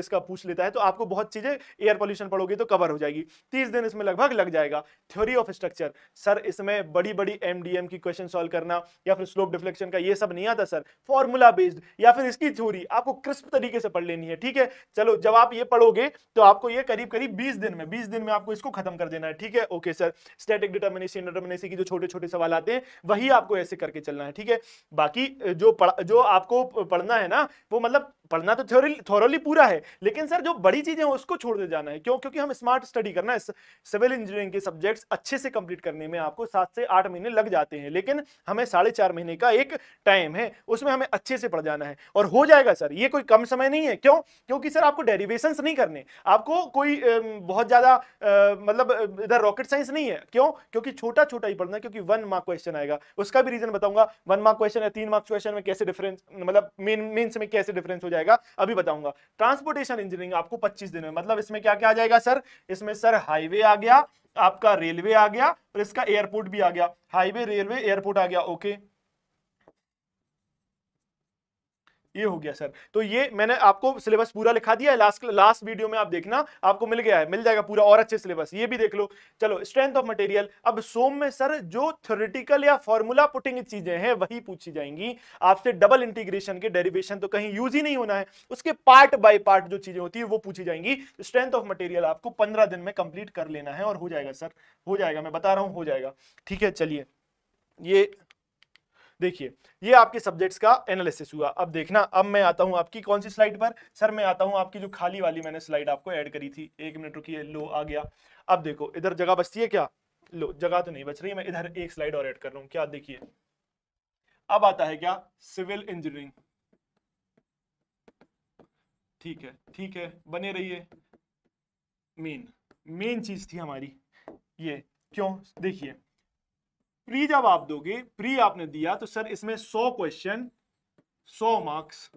इसका पूछ लेता है तो आपको बहुत चीजें एयर पोल्यूशन पढ़ोगे तो कवर हो जाएगी तीस दिन इसमें लगभग लग जाएगा थ्योरी ऑफ स्ट्रक्चर सर इसमें बड़ी बड़ी एम की क्वेश्चन सोल्व करना या फिर स्लोप डिफ्लेक्शन का ये सब नहीं आता सर फॉर्मूला बेस्ड या फिर इसकी थ्योरी आपको क्रिस्प तरीके से पढ़ लेनी है ठीक है चलो जब आप ये पढ़ोगे तो आप आपको ये करीब करीब 20 दिन में 20 दिन में आपको इसको खत्म कर देना है ठीक है okay sir static determination determination की जो छोटे छोटे सवाल आते हैं वही आपको ऐसे करके चलना है ठीक है बाकी जो पढ़, जो आपको पढ़ना है ना वो मतलब पढ़ना तो थ्योरी थोरली पूरा है लेकिन सर जो बड़ी चीजें हैं उसको छोड़ दे जाना है क्यों क्योंकि हम स्मार्ट स्टडी करना है सिविल इंजीनियरिंग के सब्जेक्ट्स अच्छे से कंप्लीट करने में आपको सात से आठ महीने लग जाते हैं लेकिन हमें साढ़े चार महीने का एक टाइम है उसमें हमें अच्छे से पढ़ जाना है और हो जाएगा सर ये कोई कम समय नहीं है क्यों क्योंकि सर आपको डेरिवेशन नहीं करने आपको कोई बहुत ज्यादा मतलब इधर रॉकेट साइंस नहीं है क्यों क्योंकि छोटा छोटा ही पढ़ना क्योंकि वन मार्क क्वेश्चन आएगा उसका भी रीजन बताऊंगा वन मार्क क्वेश्चन या तीन मार्क्स क्वेश्चन में कैसे डिफरेंस मतलब मेन मेन्स में कैसे डिफरेंस हो जाएगा अभी बताऊंगा ट्रांसपोर्टेशन इंजीनियरिंग आपको पच्चीस दिन में मतलब इसमें क्या क्या आ जाएगा सर इसमें सर हाईवे आ गया आपका रेलवे आ गया और इसका एयरपोर्ट भी आ गया हाईवे रेलवे एयरपोर्ट आ गया ओके okay. ये हो गया सर तो ये मैंने आपको सिलेबस पूरा लिखा दिया है लास्ट लास्ट वीडियो में आप देखना आपको मिल गया है मिल जाएगा पूरा और अच्छे सिलेबस ये भी देख लो चलो स्ट्रेंथ ऑफ मटेरियल अब सोम में सर जो थ्योरेटिकल या फॉर्मूला पुटिंग चीजें हैं वही पूछी जाएंगी आपसे डबल इंटीग्रेशन के डेरिवेशन तो कहीं यूज ही नहीं होना है उसके पार्ट बाय पार्ट जो चीजें होती है वो पूछी जाएंगी स्ट्रेंथ ऑफ मटेरियल आपको पंद्रह दिन में कंप्लीट कर लेना है और हो जाएगा सर हो जाएगा मैं बता रहा हूं हो जाएगा ठीक है चलिए ये देखिए ये आपके सब्जेक्ट्स का एनालिसिस हुआ अब देखना अब मैं आता हूं आपकी कौन सी स्लाइड पर सर मैं आता हूं आपकी जो खाली वाली मैंने स्लाइड आपको ऐड करी थी एक मिनट रुकिए लो आ गया अब देखो इधर जगह बचती है क्या लो जगह तो नहीं बच रही मैं इधर एक स्लाइड और एड कर रहा हूँ क्या देखिए अब आता है क्या सिविल इंजीनियरिंग ठीक है ठीक है बने रही मेन मेन चीज थी हमारी ये क्यों देखिए प्री जब आप दोगे प्री आपने दिया तो सर इसमें सौ क्वेश्चन सौ मार्क्स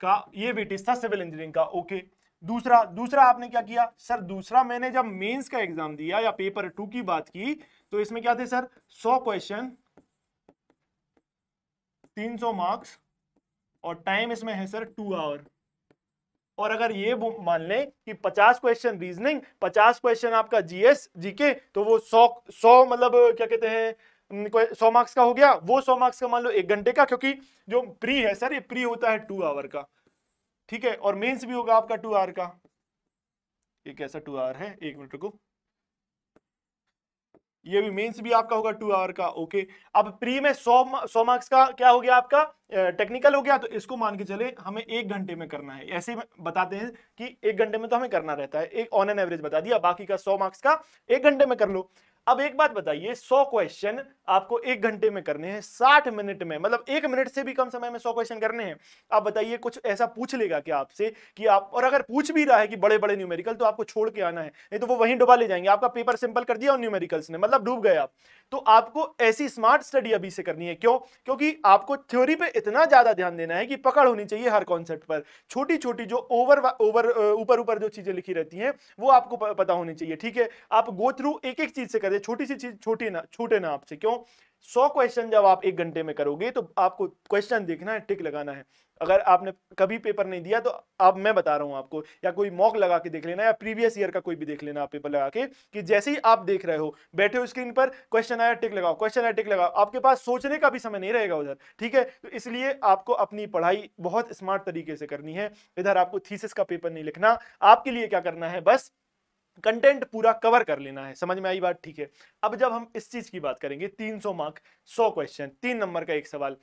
का ये बेटिस था सिविल इंजीनियरिंग का ओके दूसरा दूसरा आपने क्या किया सर दूसरा मैंने जब मेंस का एग्जाम दिया या पेपर टू की बात की तो इसमें क्या थे सर सौ क्वेश्चन 300 मार्क्स और टाइम इसमें है सर टू आवर और अगर ये मान लें कि 50 क्वेश्चन रीजनिंग 50 क्वेश्चन आपका जीएस जीके तो वो 100 100 मतलब क्या कहते हैं सौ मार्क्स का हो गया वो सौ मार्क्स का मान लो एक घंटे का क्योंकि जो प्री है सर ये प्री होता है टू आवर का ठीक है और मेंस भी होगा आपका टू आवर का ये कैसा टू आवर है एक मिनट को ये भी मेंस भी आपका होगा टू आवर का ओके अब प्री में सौ सौ मार्क्स का क्या हो गया आपका टेक्निकल हो गया तो इसको मान के चले हमें एक घंटे में करना है ऐसे बताते हैं कि एक घंटे में तो हमें करना रहता है एक ऑन एन एवरेज बता दिया बाकी का सौ मार्क्स का एक घंटे में कर लो अब एक बात बताइए सौ क्वेश्चन आपको एक घंटे में करने हैं साठ मिनट में मतलब एक मिनट से भी कम समय में सौ क्वेश्चन करने हैं आप बताइए कुछ ऐसा पूछ लेगा क्या आपसे कि आप और अगर पूछ भी रहा है कि बड़े बड़े न्यूमेरिकल तो आपको छोड़ के आना है नहीं तो वो वहीं डुबा ले जाएंगे आपका पेपर सिंपल कर दिया और न्यूमेरिकल्स ने मतलब डूब गए आप तो आपको ऐसी स्मार्ट स्टडी अभी से करनी है क्यों क्योंकि आपको थ्योरी पर इतना ज्यादा ध्यान देना है कि पकड़ होनी चाहिए हर कॉन्सेप्ट पर छोटी छोटी जो ओवर ओवर ऊपर ऊपर जो चीजें लिखी रहती है वो आपको पता होनी चाहिए ठीक है आप गो थ्रू एक एक चीज से कर कर दिया छोटी सी चीज छोटी ना छूटे ना आपसे क्यों सौ क्वेश्चन जब आप एक घंटे में करोगे तो आपको क्वेश्चन देखना है टिक लगाना है अगर आपने कभी पेपर नहीं दिया तो आप मैं बता रहा हूं आपको या कोई मॉक लगा के देख लेना या प्रीवियस ईयर का कोई भी देख लेना आप पेपर लगा के कि जैसे ही आप देख रहे हो बैठे हो स्क्रीन पर क्वेश्चन आया टिक लगाओ क्वेश्चन आया टिक लगाओ आपके पास सोचने का भी समय नहीं रहेगा उधर ठीक है तो इसलिए आपको अपनी पढ़ाई बहुत स्मार्ट तरीके से करनी है इधर आपको थीसिस का पेपर नहीं लिखना आपके लिए क्या करना है बस कंटेंट पूरा कवर कर लेना है समझ में आई बात ठीक है अब जब हम इस चीज की बात करेंगे 300 मार्क 100 क्वेश्चन तीन नंबर का एक सवाल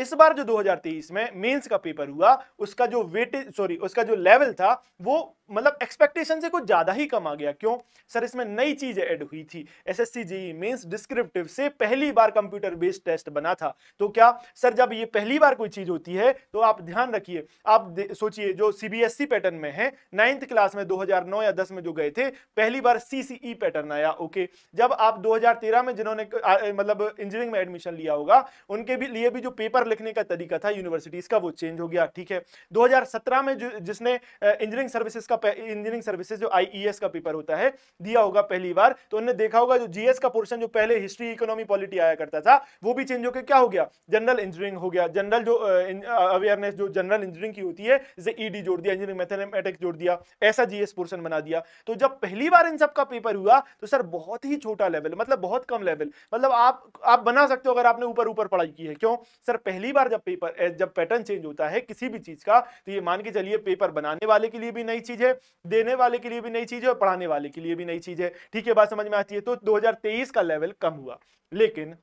इस बार जो 2023 में मेंस का पेपर हुआ उसका जो वेटेज सॉरी उसका जो लेवल था वो मतलब एक्सपेक्टेशन से कुछ ज़्यादा ही कम आ गया क्यों सर इसमें नई चीज़ ऐड हुई थी S S C G descriptive से पहली बार कंप्यूटर बेस्ड टेस्ट बना था तो क्या सर जब ये पहली बार कोई चीज़ होती है तो आप ध्यान रखिए आप सोचिए जो सी पैटर्न e में है नाइन्थ क्लास में 2009 या 10 में जो गए थे पहली बार सी पैटर्न e आया ओके जब आप तेरह में जिन्होंने मतलब इंजीनियरिंग में एडमिशन लिया होगा उनके भी लिए भी जो पेपर लिखने का तरीका था यूनिवर्सिटीज का वो चेंज हो गया ठीक है सत्रह में जो जिसने इंजीनियरिंग सर्विसेज का इंजीनियरिंग सर्विसेज जो आईईएस e का पेपर होता है दिया होगा पहली बार तो उन्होंने देखा होगा जो जीएस का पोर्शन जो पहले हिस्ट्री इकोनॉमी पॉलिटी आया करता था वो भी चेंज होकर क्या हो गया जनरल इंजीनियरिंग हो गया जनरल जो अवेयरनेस जो जनरल इंजीनियरिंग की होती है जैसे ईडी e जोड़ दिया इंजीनियरिंग मैथमेटिक्स जोड़ दिया ऐसा जीएस पोर्सन बना दिया तो जब पहली बार इन सब का पेपर हुआ तो सर बहुत ही छोटा लेवल मतलब बहुत कम लेवल मतलब आप आप बना सकते हो अगर आपने ऊपर ऊपर पढ़ाई की है क्यों सर पहली बार जब पेपर जब पैटर्न चेंज होता है किसी भी चीज का तो ये मान के चलिए पेपर बनाने वाले के लिए भी नई चीज है है देने वाले के लिए भी नई चीज है और पढ़ाने वाले के लिए भी नई चीज है ठीक है बात समझ में आती है तो 2023 का लेवल कम हुआ लेकिन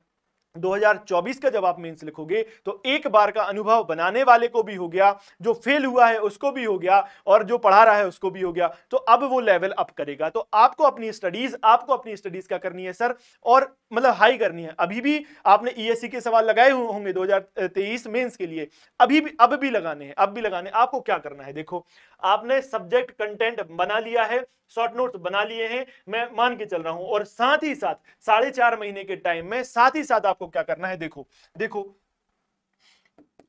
2024 का जब आप मेंस लिखोगे तो एक बार का अनुभव बनाने वाले को भी हो गया जो फेल हुआ है उसको भी हो गया और जो पढ़ा रहा है उसको भी हो गया तो अब वो लेवल अप करेगा तो आपको अपनी स्टडीज आपको अपनी स्टडीज क्या करनी है सर और मतलब हाई करनी है अभी भी आपने ईएससी e के सवाल लगाए हुए होंगे दो हजार के लिए अभी भी अब भी लगाने हैं अब भी लगाने आपको क्या करना है देखो आपने सब्जेक्ट कंटेंट बना लिया है शॉर्ट नोट बना लिए हैं मैं मान के चल रहा हूं और साथ ही साथ साढ़े चार महीने के टाइम में साथ ही साथ आपको क्या करना है देखो देखो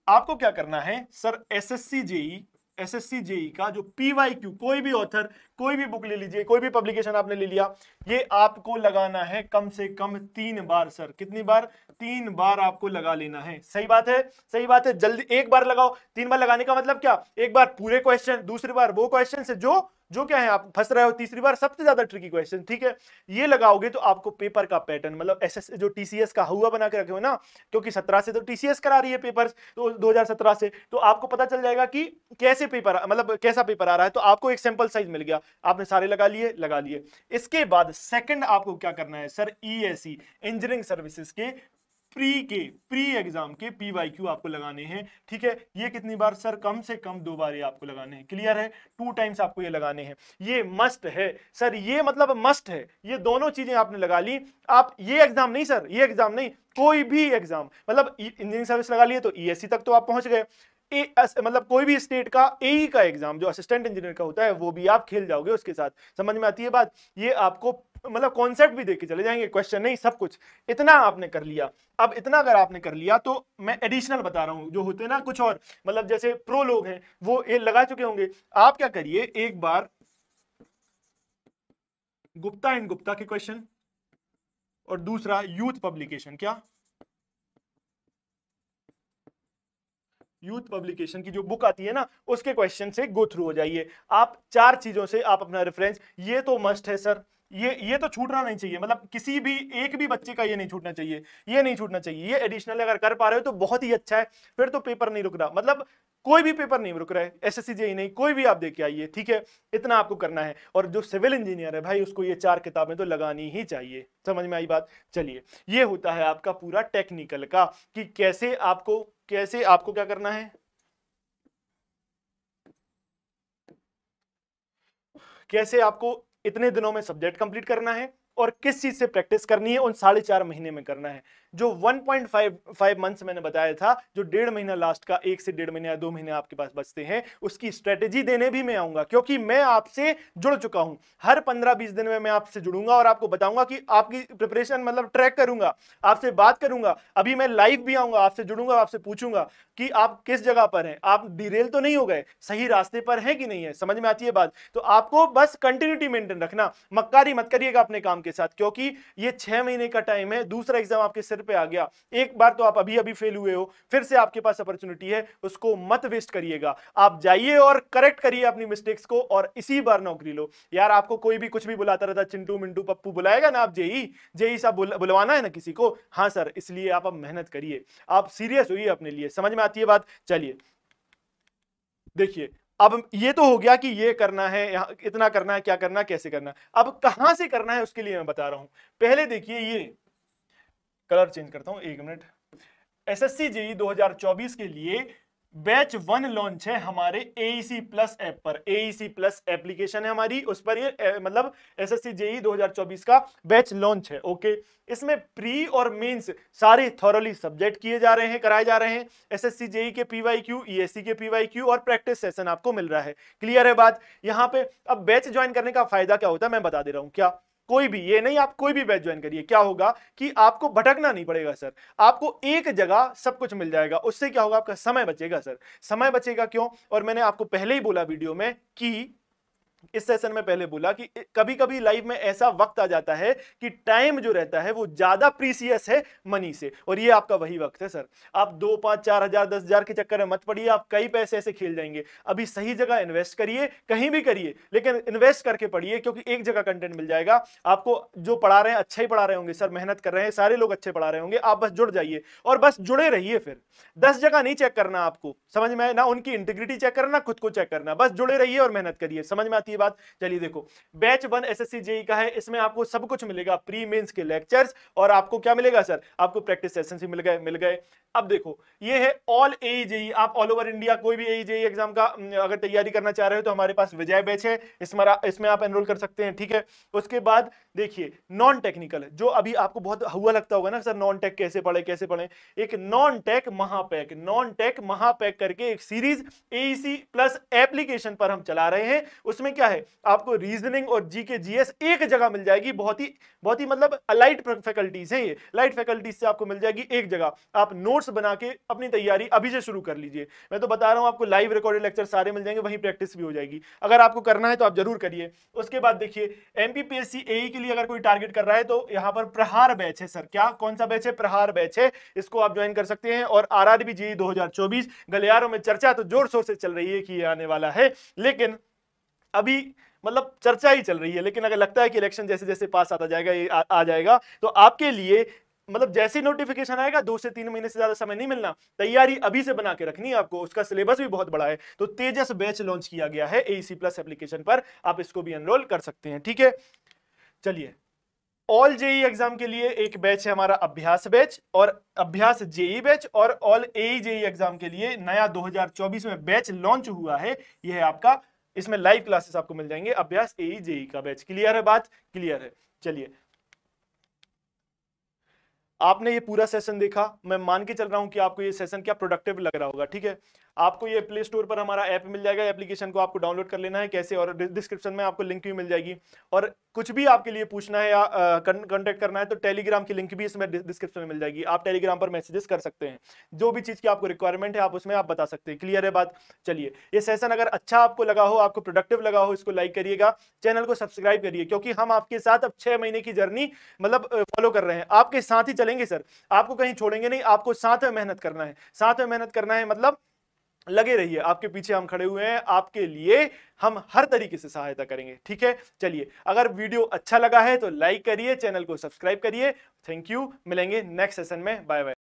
आपको क्या करना है sir S S C JE SSC JE e का जो पीवाईक्यू कोई भी ऑथर कोई भी बुक ले लीजिए कोई भी पब्लिकेशन आपने ले लिया ये आपको लगाना है कम से कम तीन बार सर कितनी बार तीन बार आपको लगा लेना है सही बात है सही बात है जल्दी एक बार लगाओ तीन बार लगाने का मतलब क्या एक बार पूरे क्वेश्चन दूसरी बार वो क्वेश्चन से जो जो क्या है आप फंस रहे हो तीसरी बार सबसे ज्यादा ट्रिकी क्वेश्चन ठीक है ये लगाओगे तो आपको पेपर का पैटर्न मतलब एस जो टीसीएस का हुआ बना के रखे हो ना क्योंकि सत्रह से तो टीसीएस करा रही है पेपर तो दो से तो आपको पता चल जाएगा कि कैसे पेपर मतलब कैसा पेपर आ रहा है तो आपको एक सैंपल साइज मिल गया आपने सारे लगा लिए लगा लिए इसके बाद सेकेंड आपको क्या करना है सर ईएससी इंजीनियरिंग सर्विसेज के प्री के प्री एग्जाम के पी वाई क्यू आपको लगाने हैं ठीक है ये कितनी बार सर कम से कम दो बार ये आपको लगाने हैं क्लियर है टू टाइम्स आपको ये लगाने हैं ये मस्ट है सर ये मतलब मस्ट है ये दोनों चीजें आपने लगा ली आप ये एग्जाम नहीं सर ये एग्जाम नहीं कोई भी एग्जाम मतलब इंजीनियरिंग सर्विस लगा लिए तो ई e तक तो आप पहुंच गए ए मतलब कोई भी स्टेट का ए e का एग्जाम जो असिस्टेंट इंजीनियर का होता है वो भी आप खेल जाओगे उसके साथ समझ में आती है बात ये आपको मतलब कॉन्सेप्ट भी देख के चले जाएंगे क्वेश्चन नहीं सब कुछ इतना आपने कर लिया अब इतना अगर आपने कर लिया तो मैं एडिशनल बता रहा हूँ जो होते हैं ना कुछ और मतलब जैसे प्रो लोग हैं वो ये लगा चुके होंगे आप क्या करिए एक बार गुप्ता एंड गुप्ता के क्वेश्चन और दूसरा यूथ पब्लिकेशन क्या यूथ पब्लिकेशन की जो बुक आती है ना उसके क्वेश्चन से गो थ्रू हो जाइए आप चार चीजों से आप अपना रेफरेंस ये तो मस्ट है सर ये ये तो छूटना नहीं चाहिए मतलब किसी भी एक भी बच्चे का ये नहीं छूटना चाहिए ये नहीं छूटना चाहिए ये एडिशनल अगर कर पा रहे हो तो बहुत ही अच्छा है फिर तो पेपर नहीं रुक रहा मतलब कोई भी पेपर नहीं रुक रहा है एस एस e नहीं कोई भी आप देख के आइए ठीक है इतना आपको करना है और जो सिविल इंजीनियर है भाई उसको ये चार किताबें तो लगानी ही चाहिए समझ में आई बात चलिए ये होता है आपका पूरा टेक्निकल का कि कैसे आपको कैसे आपको क्या करना है कैसे आपको इतने दिनों में सब्जेक्ट कंप्लीट करना है और किस चीज से प्रैक्टिस करनी है उन साढ़े चार महीने में करना है जो 1.55 मंथ्स मैंने बताया था जो डेढ़ महीना लास्ट का एक से डेढ़ महीना या दो महीने आपके पास बचते हैं उसकी स्ट्रेटेजी देने भी मैं आऊंगा क्योंकि मैं आपसे जुड़ चुका हूं हर पंद्रह बीस दिन में मैं आपसे जुड़ूंगा और आपको बताऊंगा कि आपकी प्रिपरेशन मतलब ट्रैक करूंगा आपसे बात करूंगा अभी मैं लाइव भी आऊंगा आपसे जुड़ूंगा आपसे पूछूंगा कि आप किस जगह पर हैं आप डिरेल तो नहीं हो गए सही रास्ते पर है कि नहीं है समझ में आती है बात तो आपको बस कंटिन्यूटी मेंटेन रखना मक्कारी मत करिएगा अपने काम के साथ क्योंकि ये छह महीने का टाइम है दूसरा एग्जाम आपके सिर सिर पे आ गया एक बार तो आप अभी अभी फेल हुए हो फिर से आपके पास अपॉर्चुनिटी है उसको मत वेस्ट करिएगा आप जाइए और करेक्ट करिए अपनी मिस्टेक्स को और इसी बार नौकरी लो यार आपको कोई भी कुछ भी बुलाता रहता चिंटू मिंटू पप्पू बुलाएगा ना आप जेई जेई सा बुलवाना है ना किसी को हाँ सर इसलिए आप अब मेहनत करिए आप सीरियस हुई अपने लिए समझ में आती है बात चलिए देखिए अब ये तो हो गया कि ये करना है इतना करना है क्या करना कैसे करना अब कहां से करना है उसके लिए मैं बता रहा हूं पहले देखिए ये कलर चेंज करता हूं एक minute S S C JE दो के लिए बैच वन लॉन्च है हमारे एईसी प्लस e ऐप पर एईसी प्लस e एप्लीकेशन है हमारी उस पर ये ए, मतलब एसएससी जेई 2024 का बैच लॉन्च है ओके इसमें प्री और मेंस सारे थॉरली सब्जेक्ट किए जा रहे हैं कराए जा रहे हैं एसएससी जेई e के पीवाईक्यू ईएससी के पीवाईक्यू और प्रैक्टिस सेशन आपको मिल रहा है क्लियर है बात यहाँ पे अब बैच ज्वाइन करने का फायदा क्या होता है मैं बता दे रहा हूँ क्या कोई भी ये नहीं आप कोई भी बैच ज्वाइन करिए क्या होगा कि आपको भटकना नहीं पड़ेगा सर आपको एक जगह सब कुछ मिल जाएगा उससे क्या होगा आपका समय बचेगा सर समय बचेगा क्यों और मैंने आपको पहले ही बोला वीडियो में कि इस सेशन में पहले बोला कि कभी कभी लाइफ में ऐसा वक्त आ जाता है कि टाइम जो रहता है वो ज्यादा प्रीसियस है मनी से और ये आपका वही वक्त है सर आप दो पांच चार हजार दस हजार के चक्कर में मत पड़िए आप कई पैसे ऐसे खेल जाएंगे अभी सही जगह इन्वेस्ट करिए कहीं भी करिए लेकिन इन्वेस्ट करके पढ़िए क्योंकि एक जगह कंटेंट मिल जाएगा आपको जो पढ़ा रहे हैं अच्छा ही पढ़ा रहे होंगे सर मेहनत कर रहे हैं सारे लोग अच्छे पढ़ा रहे होंगे आप बस जुड़ जाइए और बस जुड़े रहिए फिर दस जगह नहीं चेक करना आपको समझ में ना उनकी इंटीग्रिटी चेक करना खुद को चेक करना बस जुड़े रहिए और मेहनत करिए समझ में आती है बात चलिए देखो batch one S S e का है इसमें आपको सब कुछ मिलेगा प्री मेन्स के लेक्चर्स और आपको क्या मिलेगा सर आपको प्रैक्टिस सेशन भी मिल गए मिल गए अब देखो ये है ऑल ए जेई आप ऑल ओवर इंडिया कोई भी ए जेई एग्जाम का अगर तैयारी करना चाह रहे हो तो हमारे पास विजय बैच है इसमें इसमें आप एनरोल कर सकते हैं ठीक है उसके बाद देखिए नॉन टेक्निकल जो अभी आपको बहुत हुआ लगता होगा ना सर नॉन टेक कैसे पढ़े कैसे पढ़े एक नॉन टेक महापैक नॉन टेक महापैक करके एक सीरीज एसी प्लस एप्लीकेशन पर हम चला रहे हैं उसमें क्या क्या है आपको रीजनिंग और जी के जीएस एक जगह मिल जाएगी बहुत ही बहुत ही मतलब लाइट फैकल्टीज है ये लाइट फैकल्टीज से आपको मिल जाएगी एक जगह आप नोट्स बना के अपनी तैयारी अभी से शुरू कर लीजिए मैं तो बता रहा हूँ आपको लाइव रिकॉर्डेड लेक्चर सारे मिल जाएंगे वहीं प्रैक्टिस भी हो जाएगी अगर आपको करना है तो आप जरूर करिए उसके बाद देखिए एमपीपीएससी ए e के लिए अगर कोई टारगेट कर रहा है तो यहाँ पर प्रहार बैच है सर क्या कौन सा बैच है प्रहार बैच है इसको आप ज्वाइन कर सकते हैं और आर आर बी जी दो गलियारों में चर्चा तो जोर शोर से चल रही है कि आने वाला है लेकिन अभी मतलब चर्चा ही चल रही है लेकिन अगर लगता है कि इलेक्शन जैसे जैसे पास आता जाएगा आ, आ जाएगा तो आपके लिए मतलब जैसे नोटिफिकेशन आएगा दो से तीन महीने से ज्यादा समय नहीं मिलना तैयारी अभी से बना के रखनी है आपको उसका सिलेबस भी बहुत बड़ा है तो तेजस बैच लॉन्च किया गया है एसी प्लस एप्लीकेशन पर आप इसको भी एनरोल कर सकते हैं ठीक है चलिए ऑल जेई एग्जाम के लिए एक बैच है हमारा अभ्यास बैच और अभ्यास जेई बैच e और ऑल ए जेई एग्जाम के लिए नया दो में बैच लॉन्च हुआ है यह है आपका इसमें लाइव क्लासेस आपको मिल जाएंगे अभ्यास ए जेई का बैच क्लियर है बात क्लियर है चलिए आपने ये पूरा सेशन देखा मैं मान के चल रहा हूं कि आपको ये सेशन क्या प्रोडक्टिव लग रहा होगा ठीक है आपको ये प्ले स्टोर पर हमारा ऐप मिल जाएगा एप्लीकेशन को आपको डाउनलोड कर लेना है कैसे और डिस्क्रिप्शन में आपको लिंक भी मिल जाएगी और कुछ भी आपके लिए पूछना है या कॉन्टेक्ट करना है तो टेलीग्राम की लिंक भी इसमें डिस्क्रिप्शन में मिल जाएगी आप टेलीग्राम पर मैसेजेस कर सकते हैं जो भी चीज़ की आपको रिक्वायरमेंट है आप उसमें आप बता सकते हैं क्लियर है बात चलिए ये सेशन अगर अच्छा आपको लगा हो आपको प्रोडक्टिव लगा हो इसको लाइक करिएगा चैनल को सब्सक्राइब करिए क्योंकि हम आपके साथ अब छः महीने की जर्नी मतलब फॉलो कर रहे हैं आपके साथ ही चलेंगे सर आपको कहीं छोड़ेंगे नहीं आपको साथ में मेहनत करना है साथ में मेहनत करना है मतलब लगे रहिए आपके पीछे हम खड़े हुए हैं आपके लिए हम हर तरीके से सहायता करेंगे ठीक है चलिए अगर वीडियो अच्छा लगा है तो लाइक करिए चैनल को सब्सक्राइब करिए थैंक यू मिलेंगे नेक्स्ट सेशन में बाय बाय